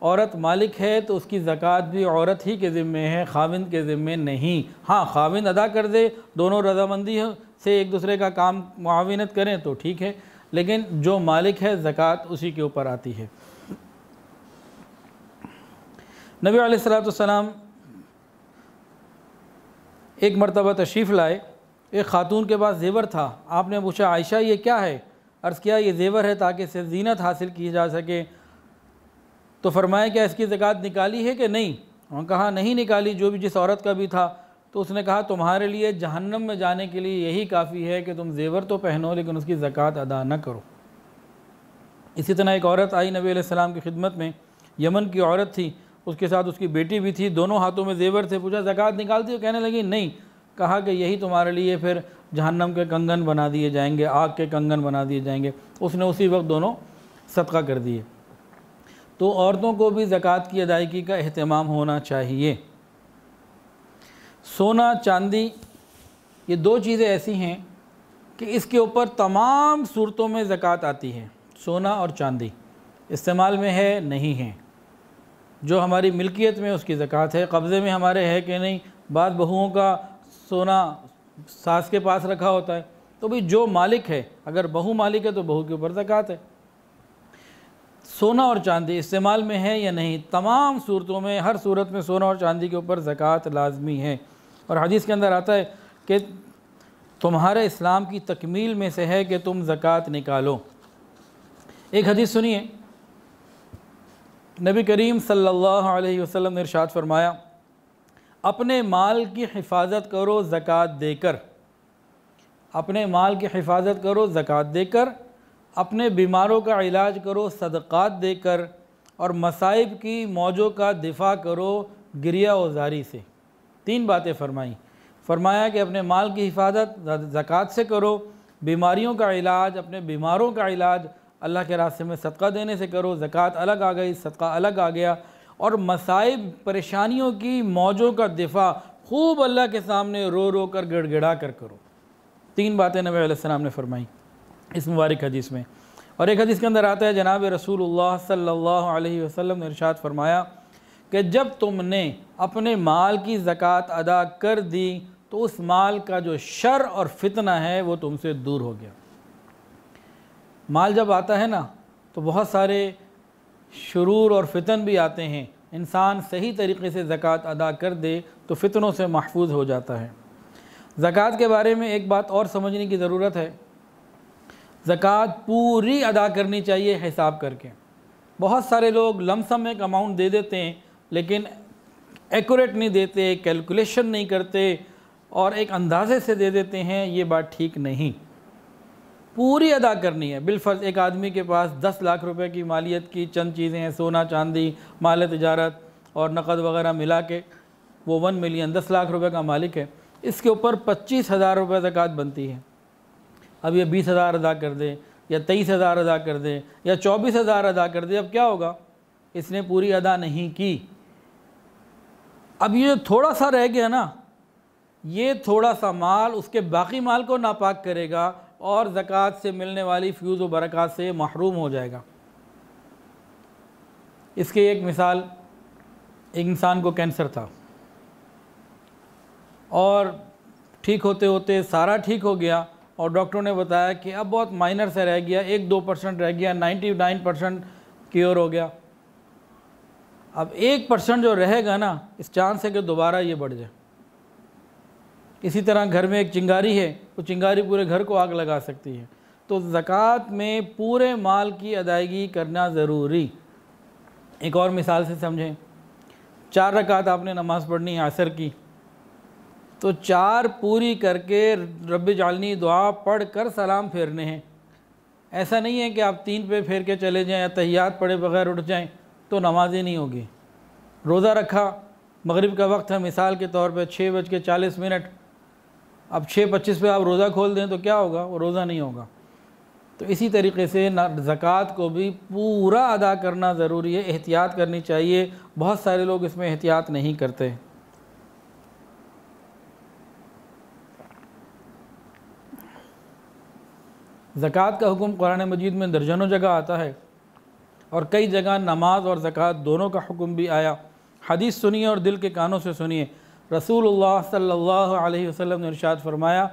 औरत मालिक है तो उसकी ज़क़़त भी औरत ही के ज़िम्मे है खाविंद के ज़िम्मे नहीं हाँ खाविंद अदा कर दे दोनों रजामंदी से एक दूसरे का काम मुआवनत करें तो ठीक है लेकिन जो मालिक है ज़क़़त उसी के ऊपर आती है नबी सलाम एक मरतबा तशरीफ़ लाए एक ख़ातून के पास जेवर था आपने पूछा आयशा ये क्या है अर्ज़ किया ये जेवर है ताकि इससे जीनत हासिल की जा सके तो फरमाया क्या इसकी ज़क़़त निकाली है कि नहीं उन्होंने कहा नहीं निकाली जो भी जिस औरत का भी था तो उसने कहा तुम्हारे लिए जहन्नम में जाने के लिए यही काफ़ी है कि तुम जेवर तो पहनो लेकिन उसकी ज़क़़त अदा न करो इसी तरह एक औरत आई नबी आसमाम की खिदमत में यमन की औरत थी उसके साथ उसकी बेटी भी थी दोनों हाथों में जेवर थे पूछा ज़क़़त निकालती हो कहने लगी नहीं कहा कि यही तुम्हारे लिए फिर जहन्नम के कंगन बना दिए जाएंगे आग के कंगन बना दिए जाएंगे उसने उसी वक्त दोनों सदका कर दिए तो औरतों को भी ज़क़़त की अदायगी का अहतमाम होना चाहिए सोना चांदी ये दो चीज़ें ऐसी हैं कि इसके ऊपर तमाम सूरतों में ज़क़़त आती है सोना और चांदी इस्तेमाल में है नहीं है जो हमारी मिल्कियत में उसकी ज़क़़त है कब्ज़े में हमारे है कि नहीं बाद बहुओं का सोना सास के पास रखा होता है तो भाई जो मालिक है अगर बहू मालिक है तो बहू के ऊपर ज़क़़त है सोना और चांदी इस्तेमाल में है या नहीं तमाम सूरतों में हर सूरत में सोना और चांदी के ऊपर ज़क़़त लाजमी है और हदीस के अंदर आता है कि तुम्हारे इस्लाम की तकमील में से है कि तुम ज़क़़त निकालो एक हदीस सुनिए नबी करीम सल्लल्लाहु अलैहि वसल्लम ने इरशाद फरमाया अपने माल की हिफाजत करो ज़क़़त देकर अपने माल की हिफाजत करो ज़क़़त देकर अपने बीमारों का इलाज करो सदक़ात देकर और मसाइब की मौजों का दिफा करो गिरिया वजारी से तीन बातें फरमाई फरमाया कि अपने माल की हिफाजत ज़क़़त से करो बीमारियों का इलाज अपने बीमारों का इलाज अल्लाह के रास्ते में सदका देने से करो ज़क़़त अलग आ गई सदका अलग आ गया और मसाइब परेशानियों की मौजों का दिफा खूब अल्लाह के सामने रो रो कर गड़गड़ा कर करो तीन बातें नबी आसमाम ने फरमाई इस मुबारक हदीस में और एक हदीस के अंदर आता है जनाब रसूल सल्लल्लाहु अलैहि वसल्लम ने इरशाद फरमाया कि जब तुमने अपने माल की ज़क़़त अदा कर दी तो उस माल का जो शर और फितना है वो तुमसे दूर हो गया माल जब आता है ना तो बहुत सारे शुरूर और फितन भी आते हैं इंसान सही तरीके से ज़क़़त अदा कर दे तो फितनों से महफूज हो जाता है ज़क़़त के बारे में एक बात और समझने की ज़रूरत है ज़क़़त पूरी अदा करनी चाहिए हिसाब करके बहुत सारे लोग लमसम एक अमाउंट दे देते हैं लेकिन एक्यूरेट नहीं देते कैलकुलेशन नहीं करते और एक अंदाजे से दे देते हैं ये बात ठीक नहीं पूरी अदा करनी है बिलफर्ज एक आदमी के पास दस लाख रुपए की मालियत की चंद चीज़ें हैं सोना चांदी माल तजारत और नकद वगैरह मिला के वो वन मिलियन दस लाख रुपए का मालिक है इसके ऊपर पच्चीस हज़ार रुपये ज़क़़त बनती है अब ये बीस हज़ार अदा कर दे या तेईस हज़ार अदा कर दे या चौबीस हज़ार अदा कर दे अब क्या होगा इसने पूरी अदा नहीं की अब ये थोड़ा सा रह गया ना ये थोड़ा सा माल उसके बाकी माल को नापाक करेगा और ज़क़़त से मिलने वाली फ्यूज़ व बरक़ात से महरूम हो जाएगा इसके एक मिसाल एक इंसान को कैंसर था और ठीक होते होते सारा ठीक हो गया और डॉक्टरों ने बताया कि अब बहुत माइनर से रह गया एक दो परसेंट रह गया नाइन्टी नाइन परसेंट क्योर हो गया अब एक परसेंट जो रहेगा ना इस चांस है कि दोबारा ये बढ़ जाए इसी तरह घर में एक चिंगारी है वो चिंगारी पूरे घर को आग लगा सकती है तो ज़क़़त में पूरे माल की अदायगी करना ज़रूरी एक और मिसाल से समझें चार रकात आपने नमाज़ पढ़नी है असर की तो चार पूरी करके रब जालनी दुआ पढ़ कर सलाम फेरने हैं ऐसा नहीं है कि आप तीन पे फेर के चले जाएं या तहियात पढ़े बगैर उठ जाएं तो नमाज ही नहीं होगी रोज़ा रखा मगरिब का वक्त है मिसाल के तौर पे छः बज के चालीस मिनट अब छः पच्चीस पर आप रोज़ा खोल दें तो क्या होगा वो रोज़ा नहीं होगा तो इसी तरीके से ज़क़़त को भी पूरा अदा करना ज़रूरी है एहतियात करनी चाहिए बहुत सारे लोग इसमें एहतियात नहीं करते ज़क़़त का हुक्म कुरान मजीद में दर्जनों जगह आता है और कई जगह नमाज और ज़क़़त दोनों का हुक्म भी आया हदीस सुनिए और दिल के कानों से सुनिए रसूल सल्ला वसम ने इरशाद फरमाया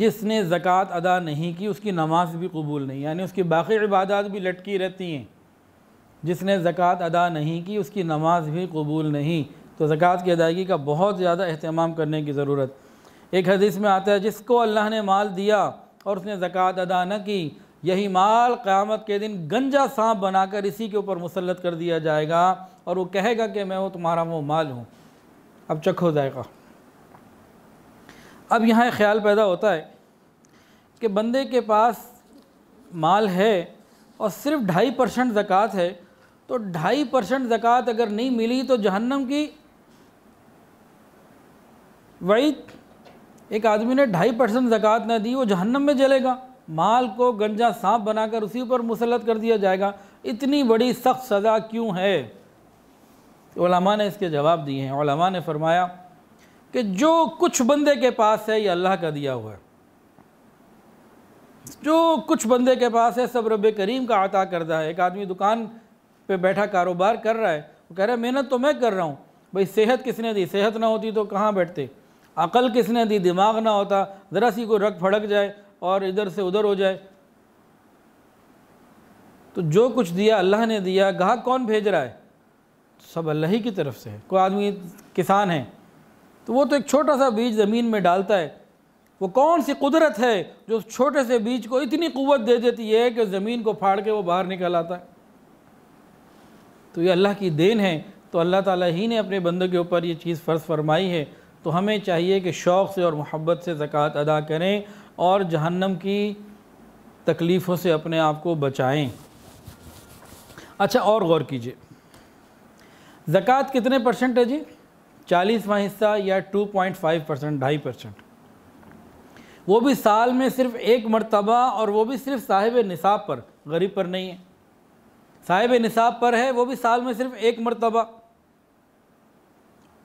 जिसने ज़क़़त अदा नहीं की उसकी नमाज भी कबूल नहीं यानी उसकी बाकी इबादत भी लटकी रहती हैं जिसने ज़क़़त अदा नहीं की उसकी नमाज भी कबूल नहीं तो ज़क़़त की अदायगी का बहुत ज़्यादा अहतमाम करने की ज़रूरत एक हदीस में आता है जिसको अल्लाह ने माल दिया और उसने ज़क़़त अदा न की यही माल क़्यामत के दिन गंजा सांप बनाकर इसी के ऊपर मुसलत कर दिया जाएगा और वो कहेगा कि मैं वो तुम्हारा वो माल हूँ अब चखो जाएगा अब यहाँ ख्याल पैदा होता है कि बंदे के पास माल है और सिर्फ ढाई परसेंट ज़क़़त है तो ढाई परसेंट ज़क़़त अगर नहीं मिली तो जहन्नम की वही एक आदमी ने ढाई परसेंट ज़क़़त ना दी वो जहन्नम में जलेगा माल को गंजा सांप बनाकर उसी पर मुसलत कर दिया जाएगा इतनी बड़ी सख्त सज़ा क्यों है ओलमा ने इसके जवाब दिए हैं ओलमा ने फरमाया कि जो कुछ बंदे के पास है ये अल्लाह का दिया हुआ है जो कुछ बंदे के पास है सब रब करीम का अता करता है एक आदमी दुकान पे बैठा कारोबार कर रहा है वो कह रहा है मेहनत तो मैं कर रहा हूँ भाई सेहत किसने दी सेहत ना होती तो कहाँ बैठते अकल किसने दी दिमाग ना होता ज़रा सी को रख फड़क जाए और इधर से उधर हो जाए तो जो कुछ दिया अल्लाह ने दिया गाहक कौन भेज रहा है सब अल्लाह ही की तरफ से है कोई आदमी किसान है तो वो तो एक छोटा सा बीज ज़मीन में डालता है वो कौन सी कुदरत है जो उस छोटे से बीज को इतनी क़वत दे देती है कि ज़मीन को फाड़ के वो बाहर निकल आता है तो ये अल्लाह की देन है तो अल्लाह ताला ही ने अपने बंदों के ऊपर ये चीज़ फ़र्ज़ फरमाई है तो हमें चाहिए कि शौक़ से और मोहब्बत से ज़क़़त अदा करें और जहन्नम की तकलीफ़ों से अपने आप को बचाएं अच्छा और गौर कीजिए ज़क़़त कितने परसेंट है जी चालीसवा हिस्सा या टू पॉइंट फाइव परसेंट ढाई परसेंट वो भी साल में सिर्फ एक मरतबा और वो भी सिर्फ साहिब निसाब पर गरीब पर नहीं है साहिब निसाब पर है वो भी साल में सिर्फ एक मरतबा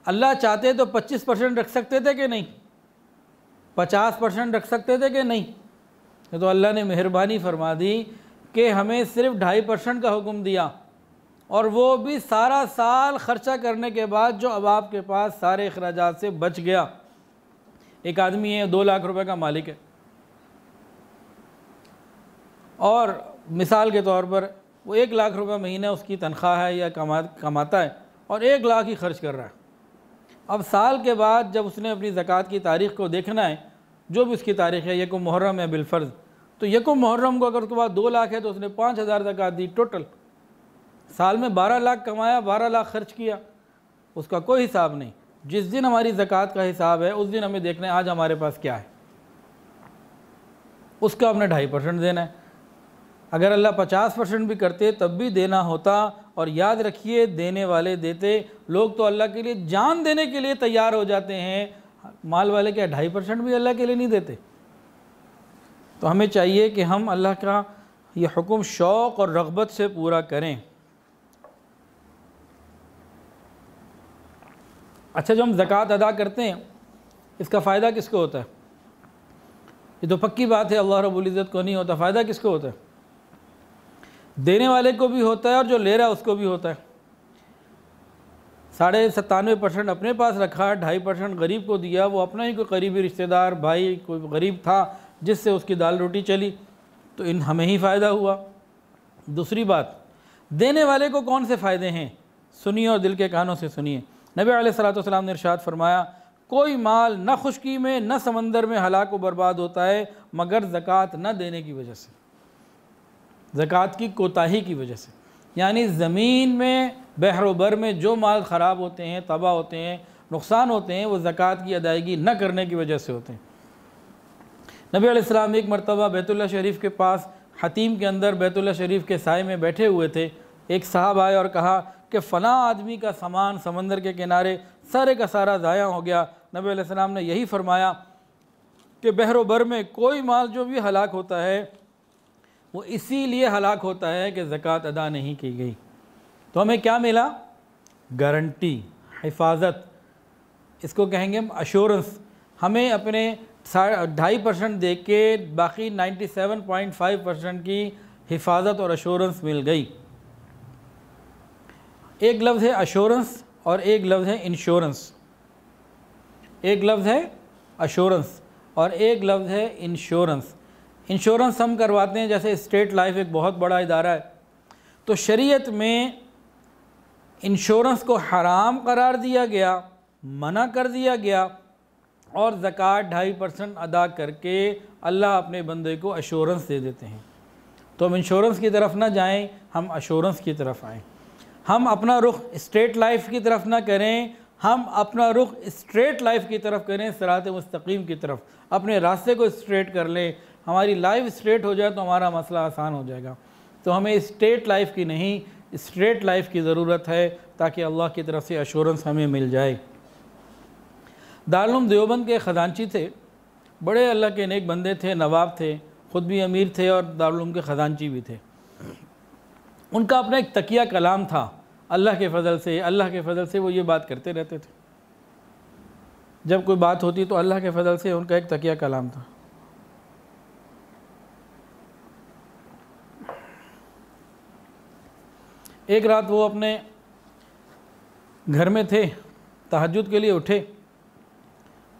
अल्लाह चाहते तो 25 परसेंट रख सकते थे कि नहीं 50 परसेंट रख सकते थे कि नहीं तो अल्लाह ने मेहरबानी फरमा दी कि हमें सिर्फ ढाई परसेंट का हुक्म दिया और वो भी सारा साल ख़र्चा करने के बाद जो अब आपके पास सारे अखराज से बच गया एक आदमी है दो लाख रुपए का मालिक है और मिसाल के तौर पर वो एक लाख रुपए महीना उसकी तनख्वाह है या कमा कमाता है और एक लाख ही खर्च कर रहा है अब साल के बाद जब उसने अपनी ज़क़़त की तारीख़ को देखना है जो भी उसकी तारीख़ है यको मुहर्रम है बिलफ़र्ज़ तो यको मुहर्रम को अगर उसके बाद दो लाख है तो उसने पाँच हज़ार ज़क़़त दी टोटल साल में बारह लाख कमाया बारह लाख खर्च किया उसका कोई हिसाब नहीं जिस दिन हमारी ज़क़़त का हिसाब है उस दिन हमें देखना है आज हमारे पास क्या है उसका हमने ढाई परसेंट देना है अगर अल्लाह पचास परसेंट भी करते तब भी देना होता और याद रखिए देने वाले देते लोग तो अल्लाह के लिए जान देने के लिए तैयार हो जाते हैं माल वाले क्या ढाई परसेंट भी अल्लाह के लिए नहीं देते तो हमें चाहिए कि हम अल्लाह का ये हुक्म शौक़ और रगबत से पूरा करें अच्छा जो हम ज़क़़त अदा करते हैं इसका फ़ायदा किसको होता है ये तो पक्की बात है अल्लाह रबुल्ज़त को नहीं होता फ़ायदा किसको होता है देने वाले को भी होता है और जो ले रहा है उसको भी होता है साढ़े सत्तानवे परसेंट अपने पास रखा ढाई परसेंट गरीब को दिया वो अपना ही कोई करीबी रिश्तेदार भाई कोई गरीब था जिससे उसकी दाल रोटी चली तो इन हमें ही फ़ायदा हुआ दूसरी बात देने वाले को कौन से फ़ायदे हैं सुनिए और दिल के कानों से सुनिए नबी सलाम ने इरशाद फरमाया कोई माल न खुशकी में न समंदर में हलाक व बर्बाद होता है मगर ज़क़़त न देने की वजह से ज़क़़त की कोताही की वजह से यानी ज़मीन में बहरोबर में जो माल ख़राब होते हैं तबाह होते हैं नुकसान होते हैं वो ज़क़़त की अदायगी न करने की वजह से होते हैं नबी अलैहिस्सलाम एक मरतबा बैतुल्ला शरीफ के पास हतीम के अंदर बैतुल्ला शरीफ के साय में बैठे हुए थे एक साहब आए और कहा कि फ़ला आदमी का सामान समंदर के किनारे सारे का सारा ज़ाया हो गया नबी अलैहिस्सलाम ने यही फरमाया कि बहरोबर में कोई माल जो भी हलाक होता है वो इसीलिए हलाक होता है कि ज़क़़त अदा नहीं की गई तो हमें क्या मिला गारंटी हिफाजत इसको कहेंगे हम अश्योरेंस हमें अपने ढाई परसेंट दे के बाकी ninety seven point five percent की हिफाजत और अश्योरेंस मिल गई एक लफ्ज़ है अश्योरेंस और एक लफ्ज़ है इंश्योरेंस एक लफ्ज़ है अश्योरेंस और एक लफ्ज़ है इंश्योरेंस इंश्योरेंस हम करवाते हैं जैसे स्टेट लाइफ एक बहुत बड़ा इदारा है तो शरीयत में इंश्योरेंस को हराम करार दिया गया मना कर दिया गया और ज़क़़त ढाई परसेंट अदा करके अल्लाह अपने बंदे को अश्योरेंस दे देते हैं तो हम इंश्योरेंस की तरफ ना जाएं हम अश्योरेंस की तरफ आएं हम अपना रुख स्ट्रेट लाइफ की तरफ ना करें हम अपना रुख स्ट्रेट लाइफ की तरफ करें सरात मुस्तकीम की तरफ अपने रास्ते को स्ट्रेट कर लें हमारी लाइफ स्ट्रेट हो जाए तो हमारा मसला आसान हो जाएगा तो हमें स्ट्रेट लाइफ की नहीं स्ट्रेट लाइफ की ज़रूरत है ताकि अल्लाह की तरफ से अश्योरेंस हमें मिल जाए दारुम देवबंद के ख़जानची थे बड़े अल्लाह के नेक बंदे थे नवाब थे ख़ुद भी अमीर थे और दारुम के ख़जानची भी थे उनका अपना एक तकिया कलाम था अल्लाह के फजल से अल्लाह के फजल से वो ये बात करते रहते थे जब कोई बात होती तो अल्लाह के फजल से उनका एक तकिया कलाम था एक रात वो अपने घर में थे तहजद के लिए उठे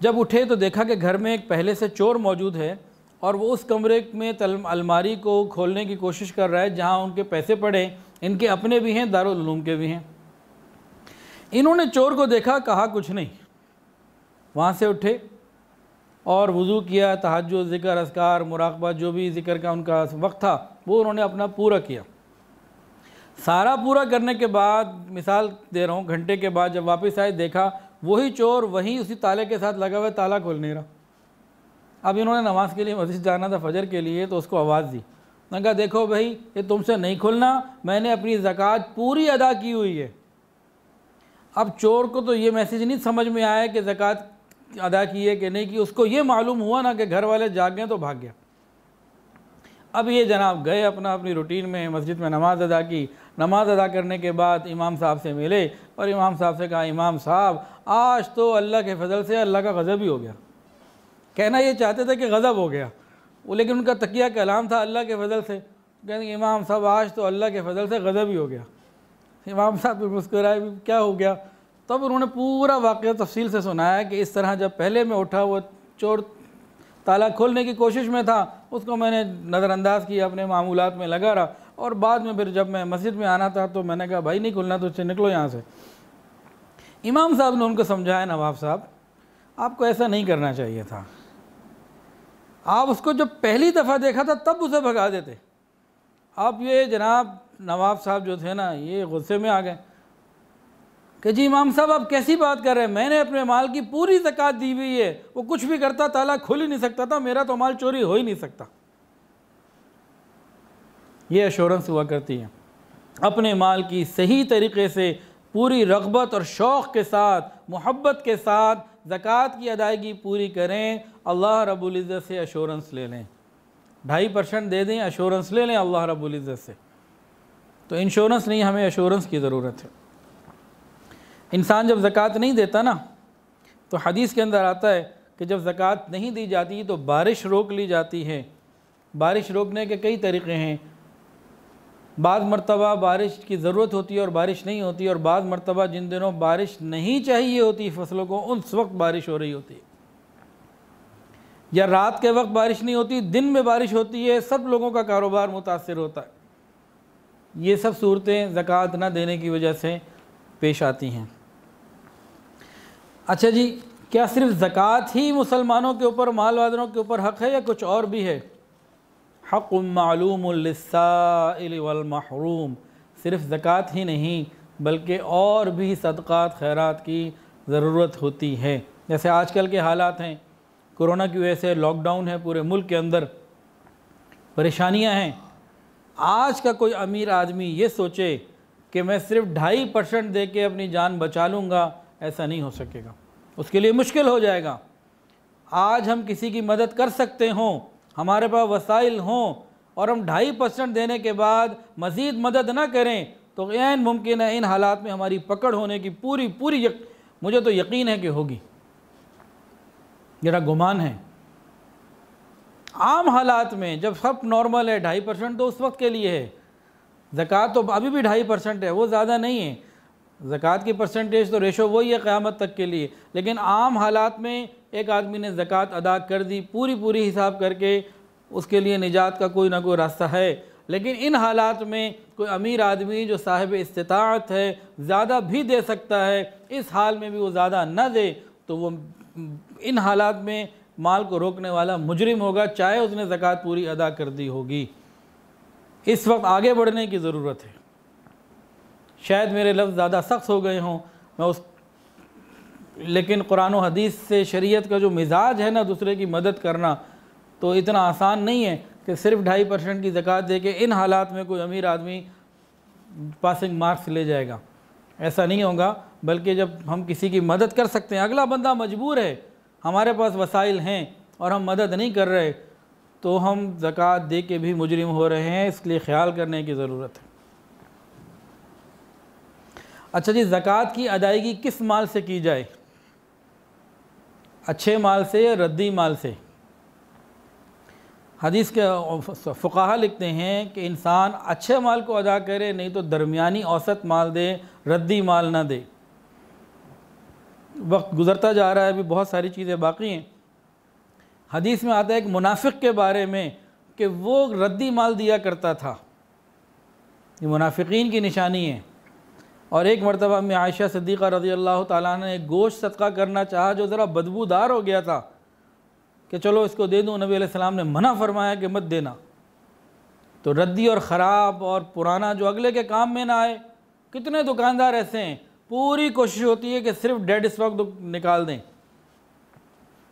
जब उठे तो देखा कि घर में एक पहले से चोर मौजूद है और वो उस कमरे में अलमारी को खोलने की कोशिश कर रहा है जहाँ उनके पैसे पड़े इनके अपने भी हैं दारुलूम के भी हैं इन्होंने चोर को देखा कहा कुछ नहीं वहाँ से उठे और वज़ू किया तहज ज़िक्र असकार मुराकबा जो भी ज़िक्र का उनका वक्त था वो उन्होंने अपना पूरा किया सारा पूरा करने के बाद मिसाल दे रहा हूँ घंटे के बाद जब वापस आए देखा वही चोर वहीं उसी ताले के साथ लगा हुआ ताला खोल नहीं रहा अब इन्होंने नमाज़ के लिए मस्जिद जाना था फजर के लिए तो उसको आवाज़ दी मैंने कहा देखो भाई ये तुमसे नहीं खुलना मैंने अपनी ज़क़़त पूरी अदा की हुई है अब चोर को तो ये मैसेज नहीं समझ में आया कि ज़क़़त अदा की है कि नहीं की उसको ये मालूम हुआ ना कि घर वाले जाग गए तो भाग गया अब ये जनाब गए अपना अपनी रूटीन में मस्जिद में नमाज़ अदा की नमाज़ अदा करने के बाद इमाम साहब से मिले और इमाम साहब से कहा इमाम साहब आज तो अल्लाह के फजल से अल्लाह का गज़ब ही हो गया कहना ये चाहते थे कि गज़ब हो गया वो लेकिन उनका तकिया कलाम था अल्लाह के फजल से कहेंगे इमाम साहब आज तो अल्लाह के फजल से गज़ब ही हो गया इमाम साहब भी मुस्कुराए भी क्या हो गया तब उन्होंने पूरा वाक्य तफसील से सुनाया कि इस तरह जब पहले मैं उठा वो चोर ताला खोलने की कोशिश में था उसको मैंने नज़रअंदाज किया अपने मामूलत में लगा रहा और बाद में फिर जब मैं मस्जिद में आना था तो मैंने कहा भाई नहीं खुलना तो उससे निकलो यहाँ से इमाम साहब ने उनको समझाया नवाब साहब आपको ऐसा नहीं करना चाहिए था आप उसको जब पहली दफ़ा देखा था तब उसे भगा देते आप ये जनाब नवाब साहब जो थे ना ये गुस्से में आ गए कि जी इमाम साहब आप कैसी बात कर रहे हैं मैंने अपने माल की पूरी जक़ात दी हुई है वो कुछ भी करता ताला खुल ही नहीं सकता था मेरा तो माल चोरी हो ही नहीं सकता ये एश्योरेंस हुआ करती है अपने माल की सही तरीके से पूरी रगबत और शौक़ के साथ मोहब्बत के साथ ज़क़़त की अदायगी पूरी करें अल्लाह रबुल्ज़त से एश्योरेंस ले लें ढाई परसेंट दे दें एश्योरेंस ले लें अल्लाह रबुल्ज़त से तो इंश्योरेंस नहीं हमें एश्योरेंस की ज़रूरत है इंसान जब ज़क़़त नहीं देता ना तो हदीस के अंदर आता है कि जब ज़क़़त नहीं दी जाती तो बारिश रोक ली जाती है बारिश रोकने के कई तरीक़े हैं बाद मरतबा बारिश की ज़रूरत होती है और बारिश नहीं होती और बाद मरतबा जिन दिनों बारिश नहीं चाहिए होती फसलों को उस वक्त बारिश हो रही होती है या रात के वक्त बारिश नहीं होती दिन में बारिश होती है सब लोगों का कारोबार मुतासर होता है ये सब सूरतें ज़क़़त ना देने की वजह से पेश आती हैं अच्छा जी क्या सिर्फ ज़क़़त ही मुसलमानों के ऊपर माल के ऊपर हक़ है या कुछ और भी है हक़ वालमहरूम सिर्फ ज़क़़त ही नहीं बल्कि और भी सदक़ात खैरात की ज़रूरत होती है जैसे आजकल के हालात हैं कोरोना की वजह से लॉकडाउन है पूरे मुल्क के अंदर परेशानियाँ हैं आज का कोई अमीर आदमी ये सोचे कि मैं सिर्फ ढाई परसेंट दे के अपनी जान बचा लूँगा ऐसा नहीं हो सकेगा उसके लिए मुश्किल हो जाएगा आज हम किसी की मदद कर सकते हों हमारे पास वसाइल हों और हम ढाई परसेंट देने के बाद मज़ीद मदद ना करें तो ऐन मुमकिन है इन हालात में हमारी पकड़ होने की पूरी पूरी यक, मुझे तो यकीन है कि होगी मेरा गुमान है आम हालात में जब सब नॉर्मल है ढाई परसेंट तो उस वक्त के लिए है ज़क़़त तो अभी भी ढाई परसेंट है वो ज़्यादा नहीं है ज़क़़त की परसेंटेज तो रेशो वही है क़्यामत तक के लिए लेकिन आम हालात में एक आदमी ने ज़क़़त अदा कर दी पूरी पूरी हिसाब करके उसके लिए निजात का कोई ना कोई रास्ता है लेकिन इन हालात में कोई अमीर आदमी जो साहिब इस्तात है ज़्यादा भी दे सकता है इस हाल में भी वो ज़्यादा ना दे तो वो इन हालात में माल को रोकने वाला मुजरिम होगा चाहे उसने ज़क़़त पूरी अदा कर दी होगी इस वक्त आगे बढ़ने की ज़रूरत है शायद मेरे लफ्ज़ ज़्यादा सख्त हो गए हों मैं उस लेकिन कुरान हदीस से शरीयत का जो मिजाज है ना दूसरे की मदद करना तो इतना आसान नहीं है कि सिर्फ ढाई परसेंट की ज़क़़त दे के इन हालात में कोई अमीर आदमी पासिंग मार्क्स ले जाएगा ऐसा नहीं होगा बल्कि जब हम किसी की मदद कर सकते हैं अगला बंदा मजबूर है हमारे पास वसाइल हैं और हम मदद नहीं कर रहे तो हम ज़क़़त दे के भी मुजरिम हो रहे हैं इसलिए ख्याल करने की ज़रूरत है अच्छा जी ज़क़़त की अदायगी किस माल से की जाए अच्छे माल से या रद्दी माल से हदीस के फ़ुकाहा लिखते हैं कि इंसान अच्छे माल को अदा करे नहीं तो दरमियानी औसत माल दे रद्दी माल ना दे वक्त गुज़रता जा रहा है अभी बहुत सारी चीज़ें बाकी हैं हदीस में आता है एक मुनाफिक के बारे में कि वो रद्दी माल दिया करता था ये मुनाफिकीन की निशानी है और एक मरतबा में आयशा सदीक़ा रज़ी अल्लाह ने एक गोश्त सदका करना चाहा जो ज़रा बदबूदार हो गया था कि चलो इसको दे दूँ नबी सलाम ने मना फरमाया कि मत देना तो रद्दी और ख़राब और पुराना जो अगले के काम में ना आए कितने दुकानदार ऐसे हैं पूरी कोशिश होती है कि सिर्फ डेड स्टॉक निकाल दें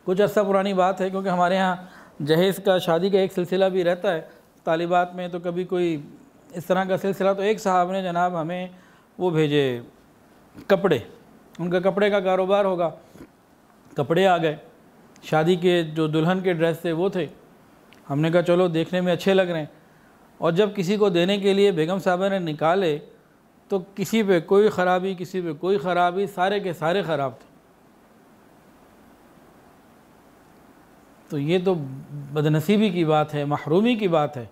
कुछ अर्सा पुरानी बात है क्योंकि हमारे यहाँ जहेज़ का शादी का एक सिलसिला भी रहता है तालिबात में तो कभी कोई इस तरह का सिलसिला तो एक साहब ने जनाब हमें वो भेजे कपड़े उनका कपड़े का कारोबार होगा कपड़े आ गए शादी के जो दुल्हन के ड्रेस थे वो थे हमने कहा चलो देखने में अच्छे लग रहे हैं और जब किसी को देने के लिए बेगम साहबा ने निकाले तो किसी पे कोई ख़राबी किसी पे कोई ख़राबी सारे के सारे ख़राब थे तो ये तो बदनसीबी की बात है महरूमी की बात है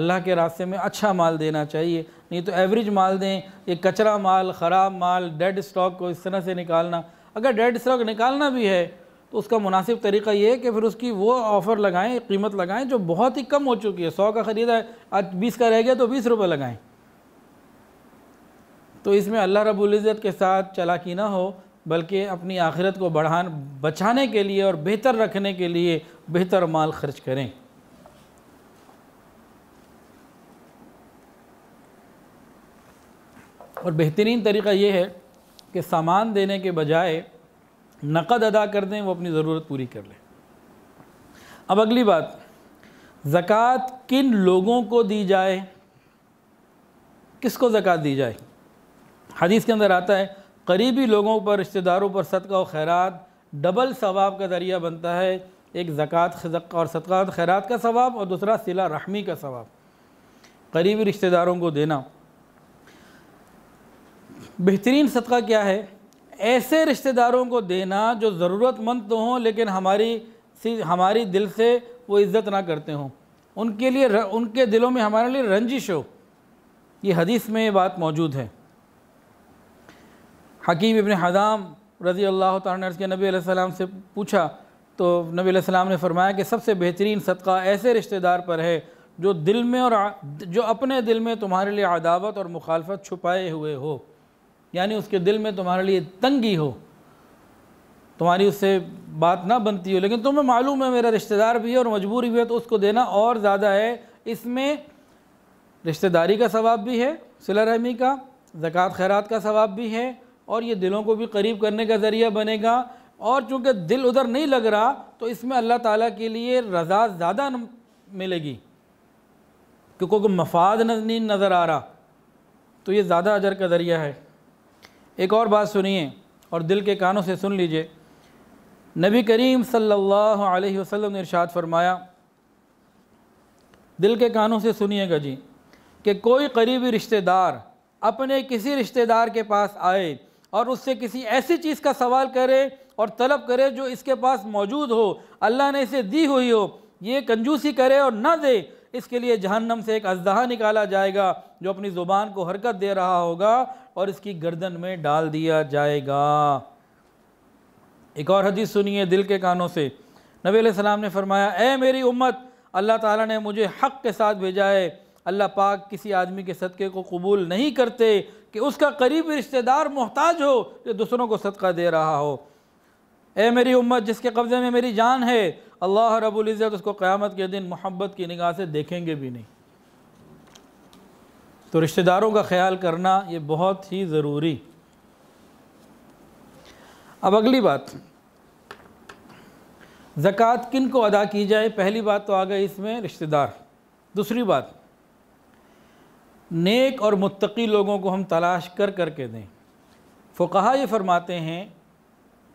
अल्लाह के रास्ते में अच्छा माल देना चाहिए नहीं तो एवरेज माल दें ये कचरा माल ख़राब माल डेड स्टॉक को इस तरह से निकालना अगर डेड स्टॉक निकालना भी है तो उसका मुनासिब तरीका ये है कि फिर उसकी वो ऑफ़र लगाएं कीमत लगाएं जो बहुत ही कम हो चुकी है सौ का ख़रीदा है आज बीस का रह गया तो बीस रुपये लगाएँ तो इसमें अल्लाह रबुल्ज़त के साथ चलाकी ना हो बल्कि अपनी आखिरत को बढ़ान बचाने के लिए और बेहतर रखने के लिए बेहतर माल खर्च करें और बेहतरीन तरीका ये है कि सामान देने के बजाय नकद अदा कर दें वो अपनी ज़रूरत पूरी कर लें अब अगली बात ज़क़़त किन लोगों को दी जाए किसको ज़क़़त दी जाए हदीस के अंदर आता है करीबी लोगों पर रिश्तेदारों पर सदका और खैरात डबल सवाब का ज़रिया बनता है एक ज़क़़त और सदक़ात खैरात का सवाब और दूसरा सिला रहमी का सवाब करीबी रिश्तेदारों को देना बेहतरीन सदका क्या है ऐसे रिश्तेदारों को देना जो ज़रूरतमंद तो हों लेकिन हमारी सी हमारी दिल से वो इज़्ज़त ना करते हों उनके लिए उनके दिलों में हमारे लिए रंजिश हो ये हदीस में ये बात मौजूद है हकीम इबन हदाम रज़ी अल्लाह तर्ज़ के नबी सलाम से पूछा तो नबी सलाम ने फरमाया कि सबसे बेहतरीन सदका ऐसे रिश्तेदार पर है जो दिल में और जो अपने दिल में तुम्हारे लिए अदावत और मुखालफत छुपाए हुए हो यानी उसके दिल में तुम्हारे लिए तंगी हो तुम्हारी उससे बात ना बनती हो लेकिन तुम्हें मालूम है मेरा रिश्तेदार भी है और मजबूरी भी है तो उसको देना और ज़्यादा है इसमें रिश्तेदारी का सवाब भी है सिला रहमी का ज़क़़त खैरात का सवाब भी है और ये दिलों को भी करीब करने का ज़रिया बनेगा और चूँकि दिल उधर नहीं लग रहा तो इसमें अल्लाह ताला के लिए रज़ा ज़्यादा मिलेगी क्योंकि मफाद नहीं नज़र आ रहा तो ये ज़्यादा अजर का ज़रिया है एक और बात सुनिए और दिल के कानों से सुन लीजिए नबी करीम सल्लल्लाहु अलैहि वसल्लम ने इरशाद फरमाया दिल के कानों से सुनिएगा जी कि कोई करीबी रिश्तेदार अपने किसी रिश्तेदार के पास आए और उससे किसी ऐसी चीज़ का सवाल करे और तलब करे जो इसके पास मौजूद हो अल्लाह ने इसे दी हुई हो ये कंजूसी करे और ना दे इसके लिए जहन्नम से एक अजदहा निकाला जाएगा जो अपनी ज़ुबान को हरकत दे रहा होगा और इसकी गर्दन में डाल दिया जाएगा एक और हदीस सुनिए दिल के कानों से नबी सलाम ने फरमाया ए मेरी उम्मत अल्लाह ताला ने मुझे हक़ के साथ भेजा है अल्लाह पाक किसी आदमी के सदक़े को कबूल नहीं करते कि उसका करीब रिश्तेदार मोहताज हो जो दूसरों को सदका दे रहा हो ए मेरी उम्मत जिसके कब्ज़े में मेरी जान है अल्लाह रबुल्ज़त उसको क़्यामत के दिन मोहब्बत की निगाह से देखेंगे भी नहीं तो रिश्तेदारों का ख्याल करना ये बहुत ही ज़रूरी अब अगली बात ज़क़़त किन को अदा की जाए पहली बात तो आ गई इसमें रिश्तेदार दूसरी बात नेक और मुत्तकी लोगों को हम तलाश कर कर के दें फ़ुकहा ये फरमाते हैं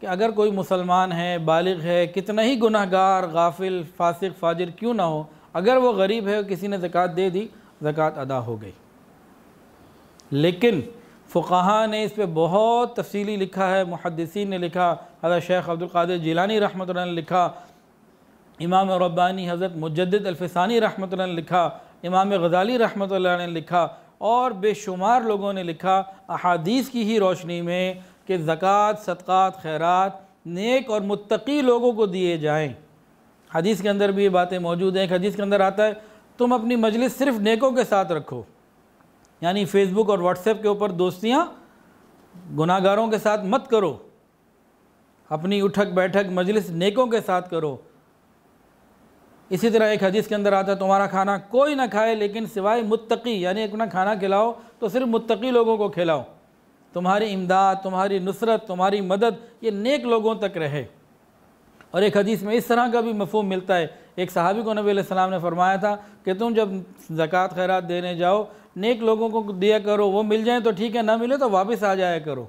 कि अगर कोई मुसलमान है बालिग है कितना ही गुनाहगार गाफिल फासिक फाजिर क्यों ना हो अगर वो गरीब है किसी ने ज़क़़त दे दी ज़क़़त अदा हो गई लेकिन फ़ुकाहा ने इस पर बहुत तफसीली लिखा है मुहदसिन ने लिखा हज़र शेख अब्दुल्कर जिलानी रहमत ने लिखा इमाम रब्बानी हज़रत मुजद अल्फसानी रहमत ने लिखा इमाम गज़ाली रहमत ने लिखा और बेशुमार लोगों ने लिखा अहादीस की ही रोशनी में कि ज़क़़त सदक़ात खैरात नेक और मुतकी लोगों को दिए जाएँ हदीस के अंदर भी ये बातें मौजूद हैं एक हदीस के अंदर आता है तुम अपनी मजलिस सिर्फ़ नेकों के साथ रखो यानी फेसबुक और व्हाट्सएप के ऊपर दोस्तियाँ गुनागारों के साथ मत करो अपनी उठक बैठक मजलिस नेकों के साथ करो इसी तरह एक हदीस के अंदर आता है तुम्हारा खाना कोई ना खाए लेकिन सिवाय मुत्तकी यानी अपना खाना खिलाओ तो सिर्फ मुत्तकी लोगों को खिलाओ तुम्हारी इमदाद तुम्हारी नुसरत तुम्हारी मदद ये नेक लोगों तक रहे और एक हदीस में इस तरह का भी मफहम मिलता है एक सहाबी को नबी सलाम ने फरमाया था कि तुम जब ज़क़़त खैरात देने जाओ नेक लोगों को दिया करो वो मिल जाए तो ठीक है ना मिले तो वापस आ जाया करो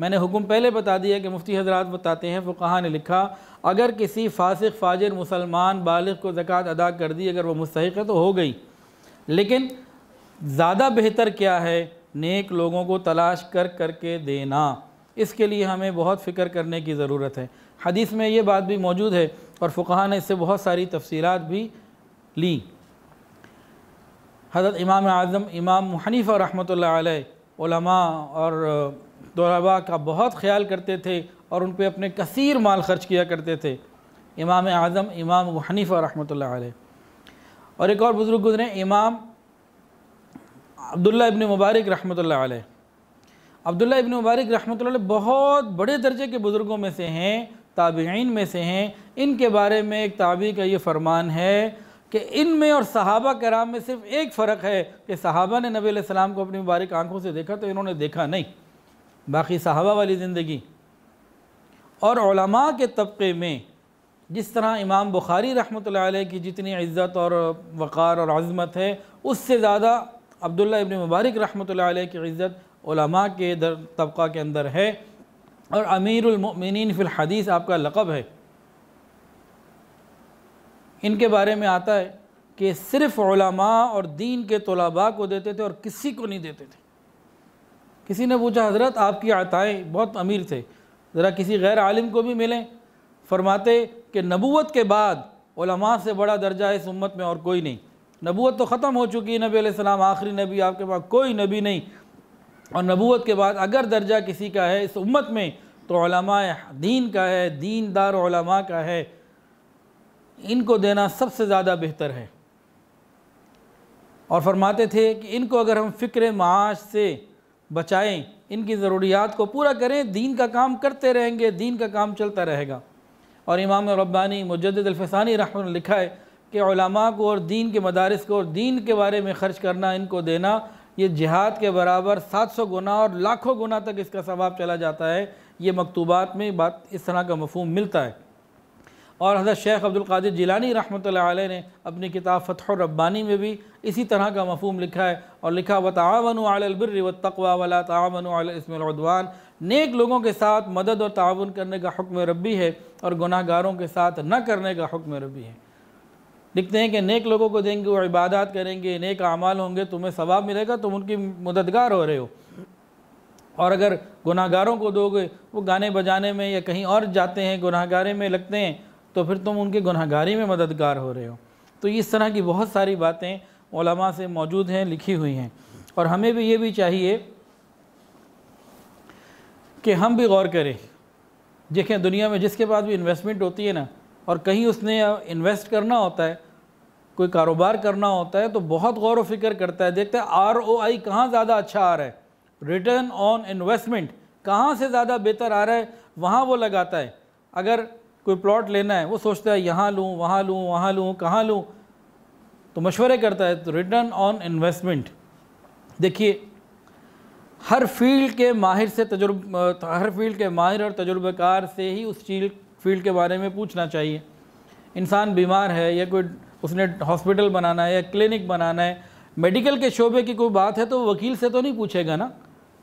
मैंने हुक्म पहले बता दिया कि मुफ्ती हजरात बताते हैं कहाँ ने लिखा अगर किसी फासिक फाजिर मुसलमान बालग को ज़क़़त अदा कर दी अगर वो मुस्तक है तो हो गई लेकिन ज़्यादा बेहतर क्या है नेक लोगों को तलाश कर करके देना इसके लिए हमें बहुत फ़िक्र करने की ज़रूरत है हदीस में ये बात भी मौजूद है और फ़ुकाहा ने इससे बहुत सारी तफसीलत भी ली हज़रत इमाम आज़म इमाम हनीफ़ा रहमत लमा और तलबा का बहुत ख्याल करते थे और उन पर अपने कसीर माल खर्च किया करते थे इमाम आज़म इमाम हनीफ़ रहमत और एक और बुज़ुर्ग गुजरे इमाम अब्दुल्ला इबन मुबारक रहमत अब्दुल्ला इबन मुबारक रहमत बहुत बड़े दर्जे के बुज़ुर्गों में से हैं ताबीन में से हैं इनके बारे में एक ताबी का ये फरमान है कि इन में और सहाबा कराम में सिर्फ एक फ़र्क है कि सहाबा ने नबी सलाम को अपनी मुबारक आँखों से देखा तो इन्होंने देखा नहीं बाकी सहाबा वाली ज़िंदगी और के तबके में जिस तरह इमाम बुखारी रहमत की जितनी इज़्ज़त और वक़ार और आज़मत है उससे ज़्यादा अब्दुल्ला इबन मुबारक रहमत की इज़्ज़त के दर तबका के अंदर है और अमीरमिन फ़िलहदीस आपका लक़ब है इनके बारे में आता है कि सिर्फ और दीन के तलबा को देते थे और किसी को नहीं देते थे किसी ने पूछा हज़रत आपकी आताएँ बहुत अमीर थे ज़रा किसी गैर आलिम को भी मिलें फरमाते कि नबूत के बाद से बड़ा दर्जा इस उम्मत में और कोई नहीं नबूत तो ख़त्म हो चुकी है नबी सलाम आखिरी नबी आपके पास कोई नबी नहीं और नबूत के बाद अगर दर्जा किसी का है इस उम्मत में तो दीन का है दीनदार का है इनको देना सबसे ज़्यादा बेहतर है और फरमाते थे कि इनको अगर हम फ़िक्र माश से बचाएं इनकी ज़रूरियात को पूरा करें दीन का काम करते रहेंगे दीन का काम चलता रहेगा और इमाम रब्बानी मुजदानी रहम ने लिखा है कि को और दीन के मदारस को और दीन के बारे में ख़र्च करना इनको देना ये जिहाद के बराबर सात सौ गुना और लाखों गुना तक इसका सवाब चला जाता है ये मकतूबात में बात इस तरह का मफहम मिलता है और हज़रत शेख अब्दुल कादिर जिलानी रहमत ने अपनी किताब फ़तह रब्बानी में भी इसी तरह का मफहम लिखा है और लिखा व तावन अलबर व तकवा वाला तावन इसमवान नेक लोगों के साथ मदद और ताउन करने का हुक्म रबी है और गुनाहगारों के साथ न करने का हुक्म रबी है लिखते हैं कि नेक लोगों को देंगे वो इबादत करेंगे नेक अमाल होंगे तुम्हें सवाब मिलेगा तुम उनकी मददगार हो रहे हो और अगर गुनाहगारों को दोगे वो गाने बजाने में या कहीं और जाते हैं गुनाहगारे में लगते हैं तो फिर तुम उनके गुनहगारी में मददगार हो रहे हो तो इस तरह की बहुत सारी बातें ओलमा से मौजूद हैं लिखी हुई हैं और हमें भी ये भी चाहिए कि हम भी गौर करें देखें दुनिया में जिसके पास भी इन्वेस्टमेंट होती है ना और कहीं उसने इन्वेस्ट करना होता है कोई कारोबार करना होता है तो बहुत गौर व फिक्र करता है देखते हैं आर ओ आई कहाँ ज़्यादा अच्छा आ रहा है रिटर्न ऑन इन्वेस्टमेंट कहाँ से ज़्यादा बेहतर आ रहा है वहाँ वो लगाता है अगर कोई प्लॉट लेना है वो सोचता है यहाँ लूँ वहाँ लूँ वहाँ लूँ कहाँ लूँ तो मशवरे करता है तो रिटर्न ऑन इन्वेस्टमेंट देखिए हर फील्ड के माहिर से तजुर्ब हर फील्ड के माहिर और तजुर्बेकार से ही उस चील फील्ड के बारे में पूछना चाहिए इंसान बीमार है या कोई उसने हॉस्पिटल बनाना है या क्लिनिक बनाना है मेडिकल के शोबे की कोई बात है तो वकील से तो नहीं पूछेगा ना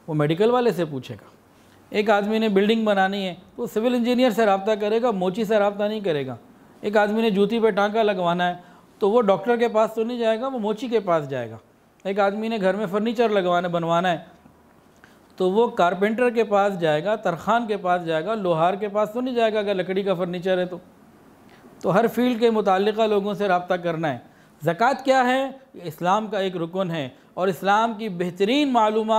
वो मेडिकल वाले से पूछेगा एक आदमी ने बिल्डिंग बनानी है तो सिविल इंजीनियर से रबता करेगा मोची से रबता नहीं करेगा एक आदमी ने जूती पर टाँका लगवाना है तो वो डॉक्टर के पास तो नहीं जाएगा वो मोची के पास जाएगा एक आदमी ने घर में फर्नीचर लगवाना बनवाना है तो वो कारपेंटर के पास जाएगा तरखान के पास जाएगा लोहार के पास तो नहीं जाएगा अगर लकड़ी का फर्नीचर है तो तो हर फील्ड के मुतल लोगों से रबता करना है ज़क़़त क्या है इस्लाम का एक रुकन है और इस्लाम की बेहतरीन मालूम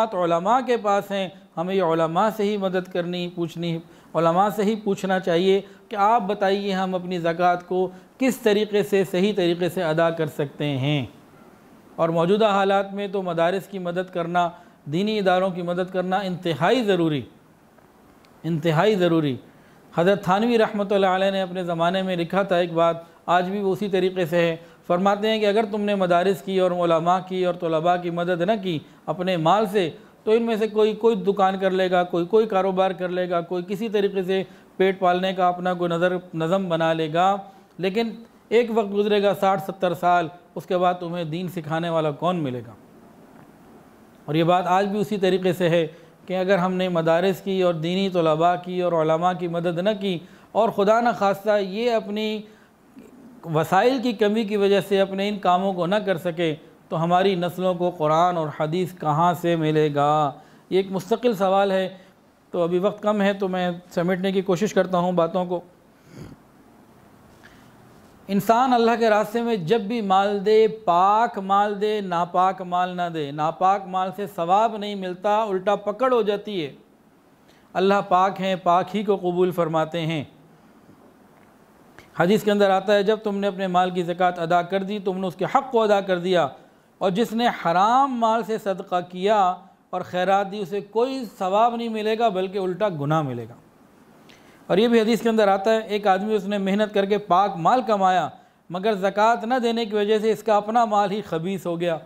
के पास हैं हमें ये से ही मदद करनी पूछनी से ही पूछना चाहिए कि आप बताइए हम अपनी ज़क़़त को किस तरीके से सही तरीके से अदा कर सकते हैं और मौजूदा हालात में तो मदारस की मदद करना दीनी इदारों की मदद करना इंतहाई ज़रूरी इंतहाई ज़रूरी हज़रत थानवी रहमत ने अपने ज़माने में लिखा था एक बात आज भी वो उसी तरीके से है फरमाते हैं कि अगर तुमने मदारस की और मौलमा की और तलबा की मदद न की अपने माल से तो इनमें से कोई कोई दुकान कर लेगा कोई कोई कारोबार कर लेगा कोई किसी तरीके से पेट पालने का अपना कोई नज़र नज़म बना लेगा लेकिन एक वक्त गुजरेगा साठ सत्तर साल उसके बाद तुम्हें दीन सिखाने वाला कौन मिलेगा और ये बात आज भी उसी तरीके से है कि अगर हमने मदारस की और दीनी तलबा की और की मदद न की और ख़ुदा न खास्ता ये अपनी वसाइल की कमी की वजह से अपने इन कामों को ना कर सके तो हमारी नस्लों को कुरान और हदीस कहाँ से मिलेगा ये एक मुस्तकिल सवाल है तो अभी वक्त कम है तो मैं समेटने की कोशिश करता हूँ बातों को इंसान अल्लाह के रास्ते में जब भी माल दे पाक माल दे नापाक माल ना दे नापाक माल से सवाब नहीं मिलता उल्टा पकड़ हो जाती है अल्लाह पाक हैं पाक ही को कबूल फरमाते हैं हदीस के अंदर आता है जब तुमने अपने माल की ज़क़़त अदा कर दी तुमने उसके हक़ को अदा कर दिया और जिसने हराम माल से सदका किया और खैरात दी उसे कोई सवाब नहीं मिलेगा बल्कि उल्टा गुनाह मिलेगा और ये भी हदीस के अंदर आता है एक आदमी उसने मेहनत करके पाक माल कमाया मगर ज़क़़त न देने की वजह से इसका अपना माल ही खबीस हो गया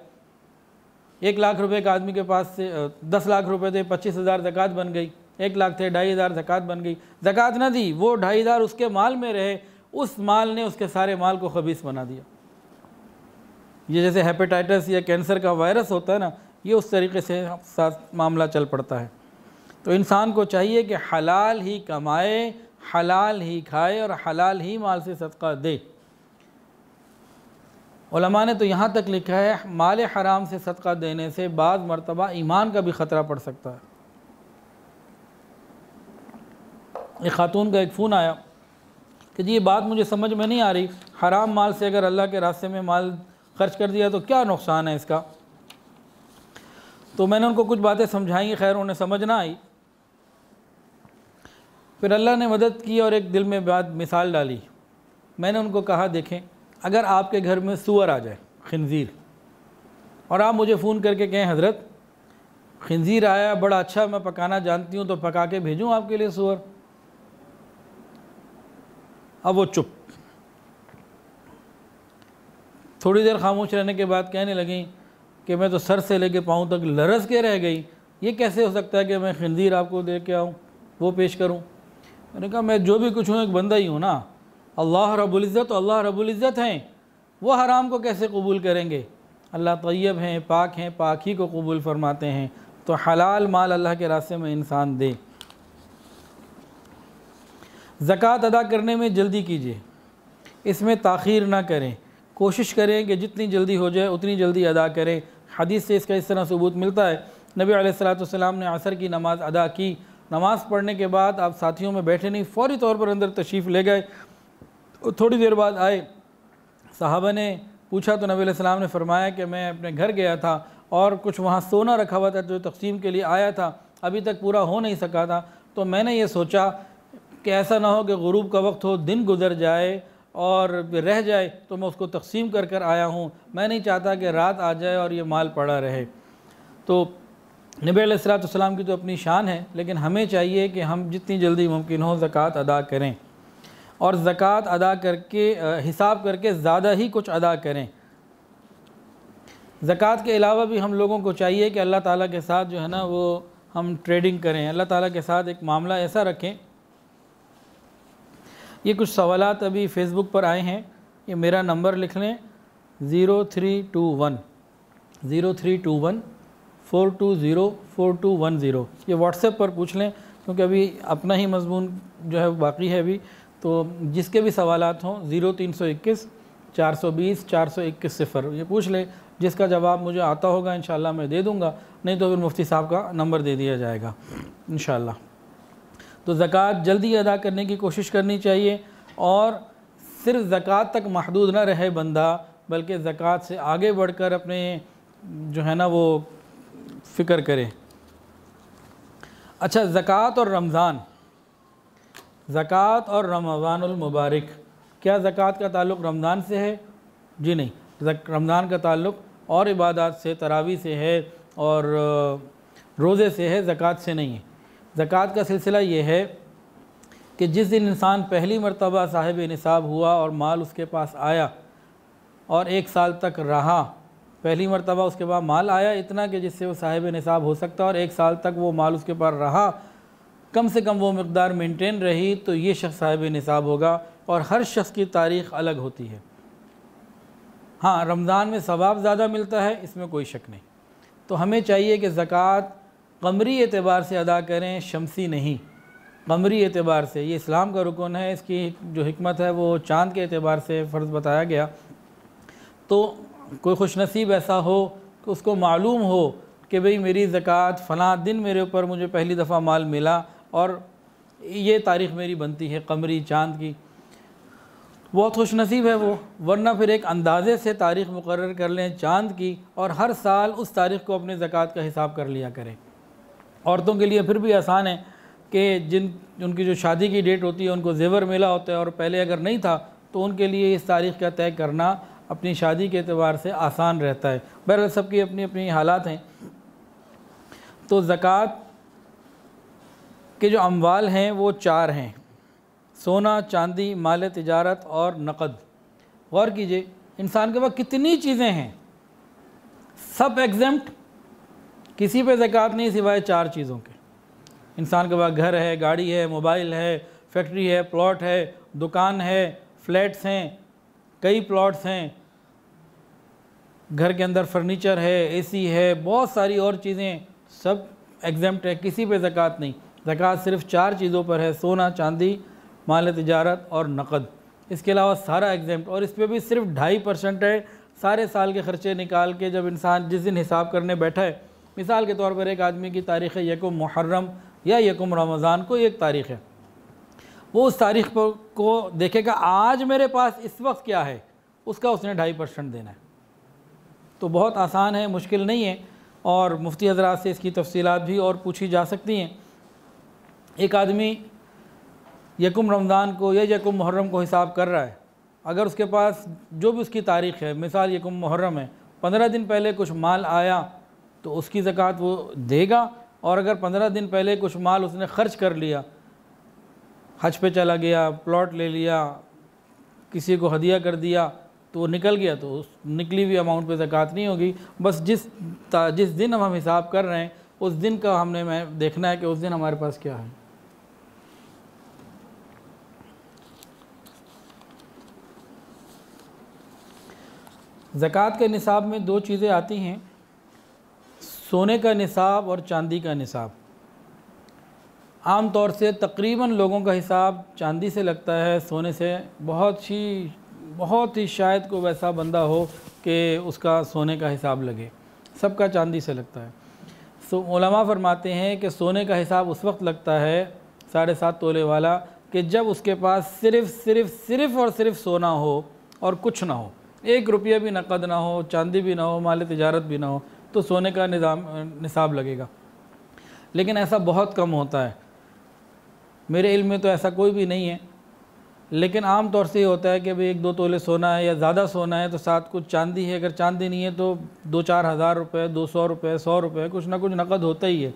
एक लाख रुपए के आदमी के पास से दस लाख रुपए थे पच्चीस हज़ार ज़क़़त बन गई एक लाख थे ढाई हज़ार ज़क़़त बन गई ज़क़़त ना दी वो ढाई हज़ार उसके माल में रहे उस माल ने उसके सारे माल को खबीस बना दिया ये जैसे हेपेटाइटिस या कैंसर का वायरस होता है ना ये उस तरीके से साथ मामला चल पड़ता है तो इंसान को चाहिए कि हलाल ही कमाए हलाल ही खाए और हलाल ही माल से सदका दे उलमा ने तो यहाँ तक लिखा है माल हराम से सदका देने से बाद मरतबा ईमान का भी ख़तरा पड़ सकता है एक ख़ातून का एक फ़ोन आया कि जी ये बात मुझे समझ में नहीं आ रही हराम माल से अगर अल्लाह के रास्ते में माल खर्च कर दिया तो क्या नुकसान है इसका तो मैंने उनको कुछ बातें समझाई खैर उन्हें समझ ना आई फिर अल्लाह ने मदद की और एक दिल में बात मिसाल डाली मैंने उनको कहा देखें अगर आपके घर में सुअर आ जाए खनज़ीर और आप मुझे फ़ोन करके कहें हज़रत खनज़ीर आया बड़ा अच्छा मैं पकाना जानती हूँ तो पका के भेजूँ आपके लिए सुअर अब वो चुप थोड़ी देर खामोश रहने के बाद कहने लगें कि मैं तो सर से लेके पाँव तक लरस के रह गई ये कैसे हो सकता है कि मैं खंजीर आपको दे के आऊँ वो पेश करूँ मैंने कहा मैं जो भी कुछ हूँ एक बंदा ही हूँ ना अल्लाह रबुल्ज़त अल्लाह रबुल्ज़त हैं वो हराम को कैसे कबूल करेंगे अल्लाह तैयब हैं पाक हैं पाक ही को कबूल फरमाते हैं तो हलाल माल अल्लाह के रास्ते में इंसान दे ज़क़़त अदा करने में जल्दी कीजिए इसमें तख़िर ना करें कोशिश करें कि जितनी जल्दी हो जाए उतनी जल्दी अदा करें हदीस से इसका इस तरह सबूत मिलता है नबी सलाम ने असर की नमाज़ अदा की नमाज़ पढ़ने के बाद आप साथियों में बैठे नहीं फौरी तौर पर अंदर तशरीफ़ ले गए थोड़ी देर बाद आए साहबा ने पूछा तो नबी सलाम ने फरमाया कि मैं अपने घर गया था और कुछ वहाँ सोना रखा हुआ था जो तकसीम के लिए आया था अभी तक पूरा हो नहीं सका था तो मैंने ये सोचा कि ऐसा ना हो कि गुरूब का वक्त हो दिन गुजर जाए और रह जाए तो मैं उसको तकसीम कर कर आया हूँ मैं नहीं चाहता कि रात आ जाए और ये माल पड़ा रहे तो नबी सलाम की तो अपनी शान है लेकिन हमें चाहिए कि हम जितनी जल्दी मुमकिन हो ज़क़़त अदा करें और ज़क़़त अदा करके हिसाब करके ज़्यादा ही कुछ अदा करें ज़क़़त के अलावा भी हम लोगों को चाहिए कि अल्लाह ताला के साथ जो है ना वो हम ट्रेडिंग करें अल्लाह ताला के साथ एक मामला ऐसा रखें ये कुछ सवाल अभी फेसबुक पर आए हैं ये मेरा नंबर लिख लें zero three two one zero three two one four two zero four two one zero ये व्हाट्सएप पर पूछ लें क्योंकि अभी अपना ही मजमून जो है बाकी है अभी तो जिसके भी सवाल हों ज़ीरो तीन सौ इक्कीस चार सौ बीस चार सौ इक्कीस सिफर ये पूछ लें जिसका जवाब मुझे आता होगा इन मैं दे दूँगा नहीं तो फिर मुफ्ती साहब का नंबर दे दिया जाएगा इन तो ज़क़़त जल्दी अदा करने की कोशिश करनी चाहिए और सिर्फ ज़क़़त तक महदूद ना रहे बंदा बल्कि ज़क़़त से आगे बढ़ कर अपने जो है ना वो फ़िक्र करें अच्छा ज़क़़त और रमज़ान ज़क़़त और रमज़ानमबारक क्या ज़क़़त का ताल्लुक़ रमज़ान से है जी नहीं रमज़ान का ताल्लुक़ और इबादत से तरावी से है और रोज़े से है ज़क़़त से नहीं है ज़क़़त का सिलसिला ये है कि जिस दिन इंसान पहली मरतबा साहिब निसाब हुआ और माल उसके पास आया और एक साल तक रहा पहली मरतबा उसके पास माल आया इतना कि जिससे वो साहिब निसाब हो सकता और एक साल तक वो माल उसके पास रहा कम से कम वो मकदार मेंटेन रही तो ये शख्स साहिब निसाब होगा और हर शख्स की तारीख अलग होती है हाँ रमज़ान में सवाब ज़्यादा मिलता है इसमें कोई शक नहीं तो हमें चाहिए कि ज़क़़त कमरी एतबार से अदा करें शमसी नहीं कमरी एतबार से ये इस्लाम का रुकन है इसकी जो हमत है वो चाँद के अतबार से फ़र्ज़ बताया गया तो कोई खुश नसीब ऐसा हो कि उसको मालूम हो कि भाई मेरी ज़क़़त फ़लाँ दिन मेरे ऊपर मुझे पहली दफ़ा माल मिला और ये तारीख़ मेरी बनती है कमरी चाँद की बहुत खुश नसीब है वो वरना फिर एक अंदाज़े से तारीख़ मुकर कर लें चाँद की और हर साल उस तारीख़ को अपने ज़क़़त का हिसाब कर लिया करें औरतों के लिए फिर भी आसान है कि जिन उनकी जो शादी की डेट होती है उनको जेवर मिला होता है और पहले अगर नहीं था तो उनके लिए इस तारीख़ का तय करना अपनी शादी के अतबार से आसान रहता है बहरहाल सबकी अपनी अपनी हालात हैं तो ज़क़़त के जो अमवाल हैं वो चार हैं सोना चांदी माल तजारत और नकद गौर कीजिए इंसान के पास कितनी चीज़ें हैं सब एग्जम्प्ट किसी पे ज़क़़त नहीं सिवाय चार चीज़ों के इंसान के पास घर है गाड़ी है मोबाइल है फैक्ट्री है प्लॉट है दुकान है फ्लैट्स हैं कई प्लॉट्स हैं घर के अंदर फर्नीचर है एसी है बहुत सारी और चीज़ें सब एग्जाम्प्ट है किसी पे ज़क़़त नहीं ज़क़़त सिर्फ चार चीज़ों पर है सोना चांदी माल तजारत और नकद इसके अलावा सारा एग्जाम्प्ट और इस पर भी सिर्फ ढाई परसेंट है सारे साल के ख़र्चे निकाल के जब इंसान जिस दिन हिसाब करने बैठा है मिसाल के तौर पर एक आदमी की तारीख़ यकुम मुहर्रम या यकुम रमज़ान को एक तारीख़ है वो उस तारीख पर को देखेगा आज मेरे पास इस वक्त क्या है उसका उसने ढाई परसेंट देना है तो बहुत आसान है मुश्किल नहीं है और मुफ्ती हजरात से इसकी तफसीत भी और पूछी जा सकती हैं एक आदमी यकुम रमज़ान को या यकुम मुहर्रम को हिसाब कर रहा है अगर उसके पास जो भी उसकी तारीख़ है मिसाल यकुम मुहर्रम है पंद्रह दिन पहले कुछ माल आया तो उसकी ज़क़़त वो देगा और अगर पंद्रह दिन पहले कुछ माल उसने ख़र्च कर लिया हज पे चला गया प्लॉट ले लिया किसी को हदिया कर दिया तो वो निकल गया तो उस निकली हुई अमाउंट पे ज़क़़त नहीं होगी बस जिस जिस दिन हम हम हिसाब कर रहे हैं उस दिन का हमने मैं देखना है कि उस दिन हमारे पास क्या है ज़क़़त के निसाब में दो चीज़ें आती हैं सोने का निसाब और चांदी का निसाब आम तौर से तकरीबन लोगों का हिसाब चांदी से लगता है सोने से बहुत ही बहुत ही शायद को वैसा बंदा हो कि उसका सोने का हिसाब लगे सबका चांदी से लगता है सो ओलमा फरमाते हैं कि सोने का हिसाब उस वक्त लगता है साढ़े सात तोले वाला कि जब उसके पास सिर्फ सिर्फ सिर्फ और सिर्फ सोना हो और कुछ ना हो एक रुपया भी नकद ना हो चांदी भी ना हो माल तजारत भी ना हो तो सोने का निज़ाम निसाब लगेगा लेकिन ऐसा बहुत कम होता है मेरे इल्म में तो ऐसा कोई भी नहीं है लेकिन आम तौर से ये होता है कि भाई एक दो तोले सोना है या ज़्यादा सोना है तो साथ कुछ चांदी है अगर चांदी नहीं है तो दो चार हज़ार रुपये दो सौ रुपये सौ रुपये कुछ ना कुछ नकद होता ही है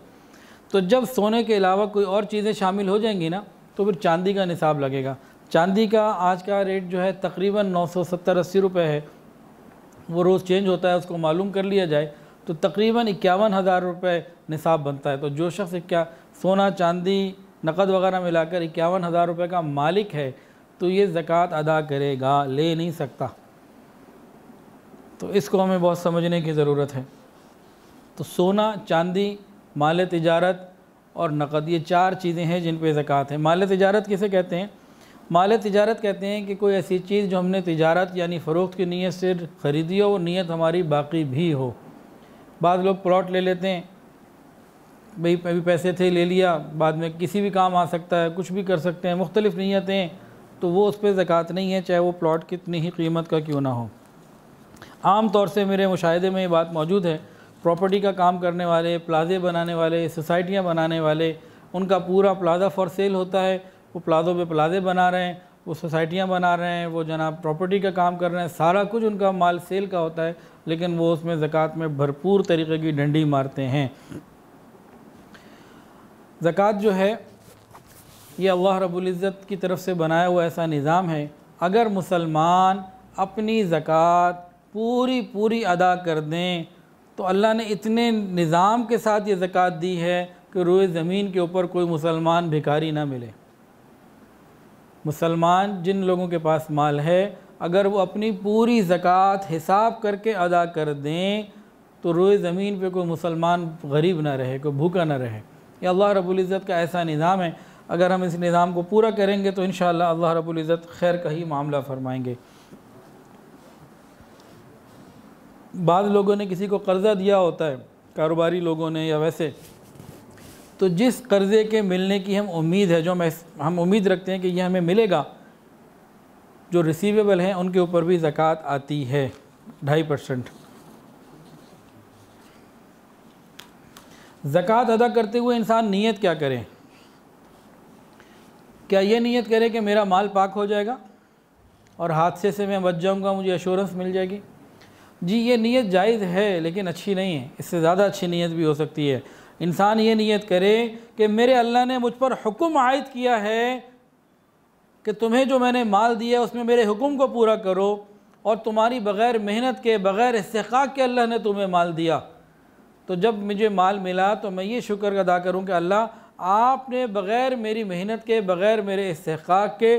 तो जब सोने के अलावा कोई और चीज़ें शामिल हो जाएंगी ना तो फिर चांदी का निसाब लगेगा चांदी का आज का रेट जो है तकरीबन नौ सौ सत्तर अस्सी रुपये है वो रोज़ चेंज होता है उसको मालूम कर लिया जाए तो तकरीबन इक्यावन हज़ार रुपये निसाब बनता है तो जो शख्स क्या सोना चांदी नकद वगैरह मिलाकर इक्यावन हज़ार रुपये का मालिक है तो ये ज़क़़त अदा करेगा ले नहीं सकता तो इसको हमें बहुत समझने की ज़रूरत है तो सोना चांदी माल तजारत और नकद ये चार चीज़ें हैं जिन पर ज़क़़त है माल तजारत किसे कहते हैं माल तजारत कहते हैं कि कोई ऐसी चीज़ जो हमने तजारत यानी फ़रोख्त की नीयत से ख़रीदी हो वो नीयत हमारी बाकी भी हो बाद लोग प्लॉट ले लेते हैं भाई अभी पैसे थे ले लिया बाद में किसी भी काम आ सकता है कुछ भी कर सकते हैं मुख्तलिफ नीयतें तो वो उस पर ज़क़़त नहीं है चाहे वो प्लॉट कितनी ही कीमत का क्यों ना हो आम तौर से मेरे मुशाहे में ये बात मौजूद है प्रॉपर्टी का काम करने वाले प्लाजे बनाने वाले सोसाइटियाँ बनाने वाले उनका पूरा प्लाजा फॉर सेल होता है वो प्लाजों पर प्लाजे बना रहे हैं वो सोसाइटियाँ बना रहे हैं वो जनाब प्रॉपर्टी का काम कर रहे हैं सारा कुछ उनका माल सेल का होता है लेकिन वो उसमें ज़क़़त में भरपूर तरीके की डंडी मारते हैं ज़क़़त जो है ये अल्लाह रबुल्ज़त की तरफ से बनाया हुआ ऐसा निज़ाम है अगर मुसलमान अपनी ज़क़़त पूरी पूरी अदा कर दें तो अल्लाह ने इतने निज़ाम के साथ ये ज़क़़त दी है कि रोए ज़मीन के ऊपर कोई मुसलमान भिखारी ना मिले मुसलमान जिन लोगों के पास माल है अगर वो अपनी पूरी ज़क़़त हिसाब करके अदा कर दें तो रोए ज़मीन पे कोई मुसलमान गरीब ना रहे कोई भूखा ना रहे ये अल्लाह रबुल्ज़त का ऐसा निज़ाम है अगर हम इस निज़ाम को पूरा करेंगे तो इन अल्लाह रबुल्ज़त खैर का ही मामला फरमाएंगे बाद लोगों ने किसी को कर्ज़ा दिया होता है कारोबारी लोगों ने या वैसे तो जिस कर्ज़े के मिलने की हम उम्मीद है जो हम उम्मीद रखते हैं कि यह हमें मिलेगा जो रिसीवेबल हैं उनके ऊपर भी ज़क़़त आती है ढाई परसेंट ज़क़़त अदा करते हुए इंसान नीयत क्या करें क्या ये नीयत करे कि मेरा माल पाक हो जाएगा और हादसे से मैं बच जाऊंगा मुझे एश्योरेंस मिल जाएगी जी ये नीयत जायज़ है लेकिन अच्छी नहीं है इससे ज़्यादा अच्छी नीयत भी हो सकती है इंसान ये नीयत करे कि मेरे अल्लाह ने मुझ पर हुक्म आयद किया है कि तुम्हें जो मैंने माल दिया उसमें मेरे हुक्म को पूरा करो और तुम्हारी बग़ैर मेहनत के बग़ैर इसका के अल्लाह ने तुम्हें माल दिया तो जब मुझे माल मिला तो मैं ये शुक्र अदा करूँ कि अल्लाह आपने बग़ैर मेरी मेहनत के बग़ैर मेरे इसक़ाक़ के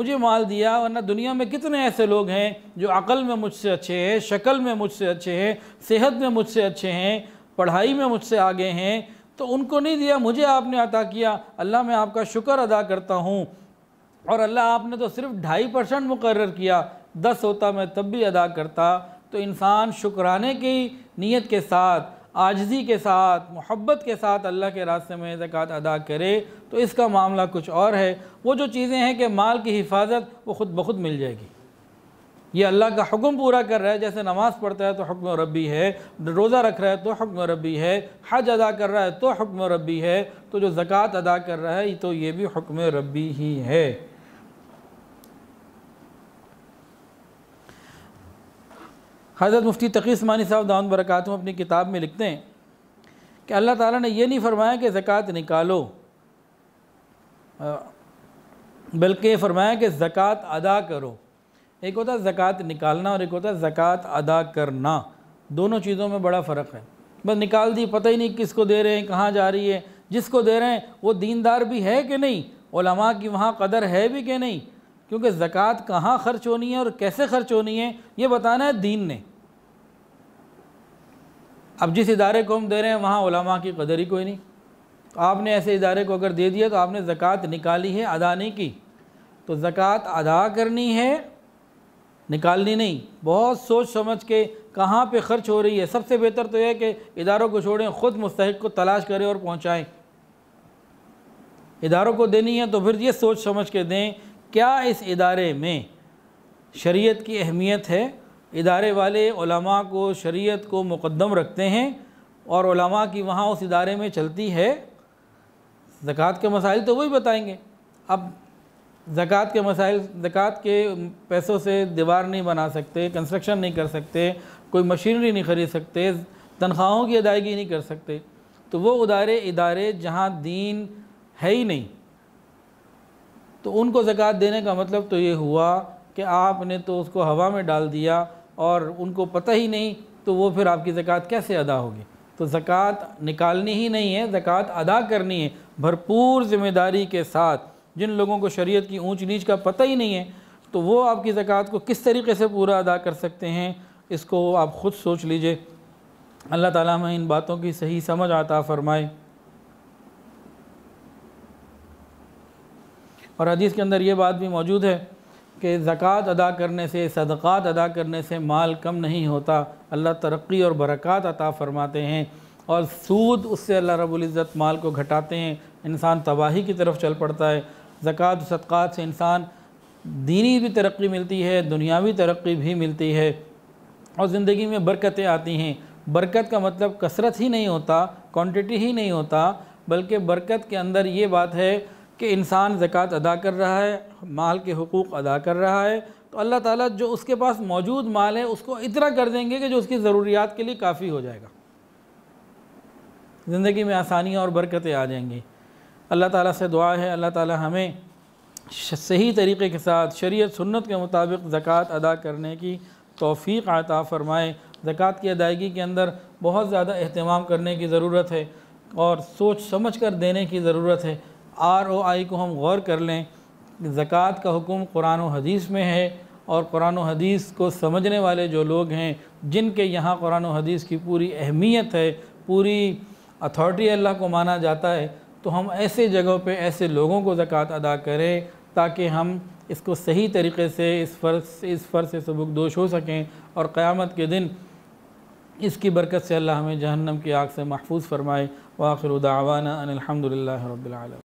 मुझे माल दिया वरना दुनिया में कितने ऐसे लोग हैं जो अक़ल में मुझसे अच्छे हैं शक्ल में मुझसे अच्छे हैं सेहत में मुझसे अच्छे हैं पढ़ाई में मुझसे आगे हैं तो उनको नहीं दिया मुझे आपने अता किया अल्लाह मैं आपका शुक्र अदा करता हूँ और अल्लाह आपने तो सिर्फ ढाई परसेंट मुकर किया दस होता मैं तब भी अदा करता तो इंसान शुक्राने की नीयत के साथ आजजी के साथ मोहब्बत के साथ अल्लाह के रास्ते में ज़क़़त अदा करे तो इसका मामला कुछ और है वो जो चीज़ें हैं कि माल की हिफाजत वो ख़ुद ब खुद मिल जाएगी ये अल्लाह का हुक्म पूरा कर रहा है जैसे नमाज़ पढ़ता है तो हुक्म रबी है रोज़ा रख रहा है तो हुक्म रबी है हज अदा कर रहा है तो हुक्म रबी है तो जो ज़क़़त अदा कर रहा है तो ये भी हुक्म रबी ही है हज़रत मुफ्ती तकी स्मानी साहब दान बरक़ात में अपनी किताब में लिखते हैं कि अल्लाह ताला ने यह नहीं फरमाया कि ज़क़़त निकालो बल्कि फरमाया कि ज़क़़त अदा करो एक होता है ज़क़़त निकालना और एक होता है ज़क़़त अदा करना दोनों चीज़ों में बड़ा फ़र्क है बस निकाल दी पता ही नहीं किसको दे रहे हैं कहाँ जा रही है जिसको दे रहे हैं वो दीनदार भी है कि नहीं ओलमा की वहाँ कदर है भी कि नहीं क्योंकि ज़क़़त कहाँ ख़र्च होनी है और कैसे ख़र्च होनी है ये बताना है दीन ने अब जिस इदारे को हम दे रहे हैं वहाँ ओलमा की कदर ही कोई नहीं तो आपने ऐसे इदारे को अगर दे दिया तो आपने ज़क़़त निकाली है अदा नहीं की तो ज़क़़त अदा करनी है निकालनी नहीं बहुत सोच समझ के कहाँ पे ख़र्च हो रही है सबसे बेहतर तो यह कि इदारों को छोड़ें ख़ुद मुस्तक को तलाश करें और पहुँचाएँ इदारों को देनी है तो फिर ये सोच समझ के दें क्या इस इदारे में शरीयत की अहमियत है इदारे वाले को शरीयत को मुक़दम रखते हैं और की वहाँ उस इदारे में चलती है ज़क़़त के मसाइल तो वही बताएंगे अब ज़क़़त के मसाइल ज़क़़त के पैसों से दीवार नहीं बना सकते कंस्ट्रक्शन नहीं कर सकते कोई मशीनरी नहीं ख़रीद सकते तनख्वाहों की अदायगी नहीं कर सकते तो वो उदारे इदारे जहाँ दीन है ही नहीं तो उनको ज़क़़त देने का मतलब तो ये हुआ कि आपने तो उसको हवा में डाल दिया और उनको पता ही नहीं तो वो फिर आपकी ज़क़़त कैसे अदा होगी तो ज़क़़त निकालनी ही नहीं है ज़क़़त अदा करनी है भरपूर ज़िम्मेदारी के साथ जिन लोगों को शरीयत की ऊंच नीच का पता ही नहीं है तो वो आपकी ज़क़़त को किस तरीके से पूरा अदा कर सकते हैं इसको आप ख़ुद सोच लीजिए अल्लाह ताला में इन बातों की सही समझ आता फ़रमाए और हदीस के अंदर ये बात भी मौजूद है कि ज़क़़त अदा करने से सदक़ात अदा करने से माल कम नहीं होता अल्लाह तरक्की और बरक़ात अता फ़रमाते हैं और सूद उससे अल्लाह रबुल्ज़त माल को घटाते हैं इंसान तबाही की तरफ चल पड़ता है ज़क़़त सदक़ात से इंसान दीनी भी तरक्की मिलती है दुनियावी तरक्की भी मिलती है और ज़िंदगी में बरकतें आती हैं बरकत का मतलब कसरत ही नहीं होता क्वांटिटी ही नहीं होता बल्कि बरकत के अंदर ये बात है कि इंसान ज़क़़त अदा कर रहा है माल के हकूक़ अदा कर रहा है तो अल्लाह ताला जो उसके पास मौजूद माल है उसको इतना कर देंगे कि जो उसकी ज़रूरियात के लिए काफ़ी हो जाएगा ज़िंदगी में आसानियाँ और बरकतें आ जाएंगी अल्लाह ताला से दुआ है अल्लाह ताला हमें सही तरीके के साथ शरीयत सुन्नत के मुताबिक ज़क़़त अदा करने की तोफ़ी आता फ़रमाए ज़क़़त की अदायगी के अंदर बहुत ज़्यादा अहतमाम करने की ज़रूरत है और सोच समझ कर देने की ज़रूरत है आर ओ आई को हम गौर कर लें ज़क़़त का हुक्म कुरान हदीस में है और कुरान हदीस को समझने वाले जो लोग हैं जिनके यहाँ कुरान हदीस की पूरी अहमियत है पूरी अथॉरिटी अल्लाह को माना जाता है तो हम ऐसे जगहों पे ऐसे लोगों को ज़क़़त अदा करें ताकि हम इसको सही तरीके से इस फ़र्ज इस फ़र्ज से सबकदोश हो सकें और क़्यामत के दिन इसकी बरकत से अल्लाह हमें जहन्नम की आग से महफूज फरमाए वाखिर दावाना अनिलहमदिल्ला रबालम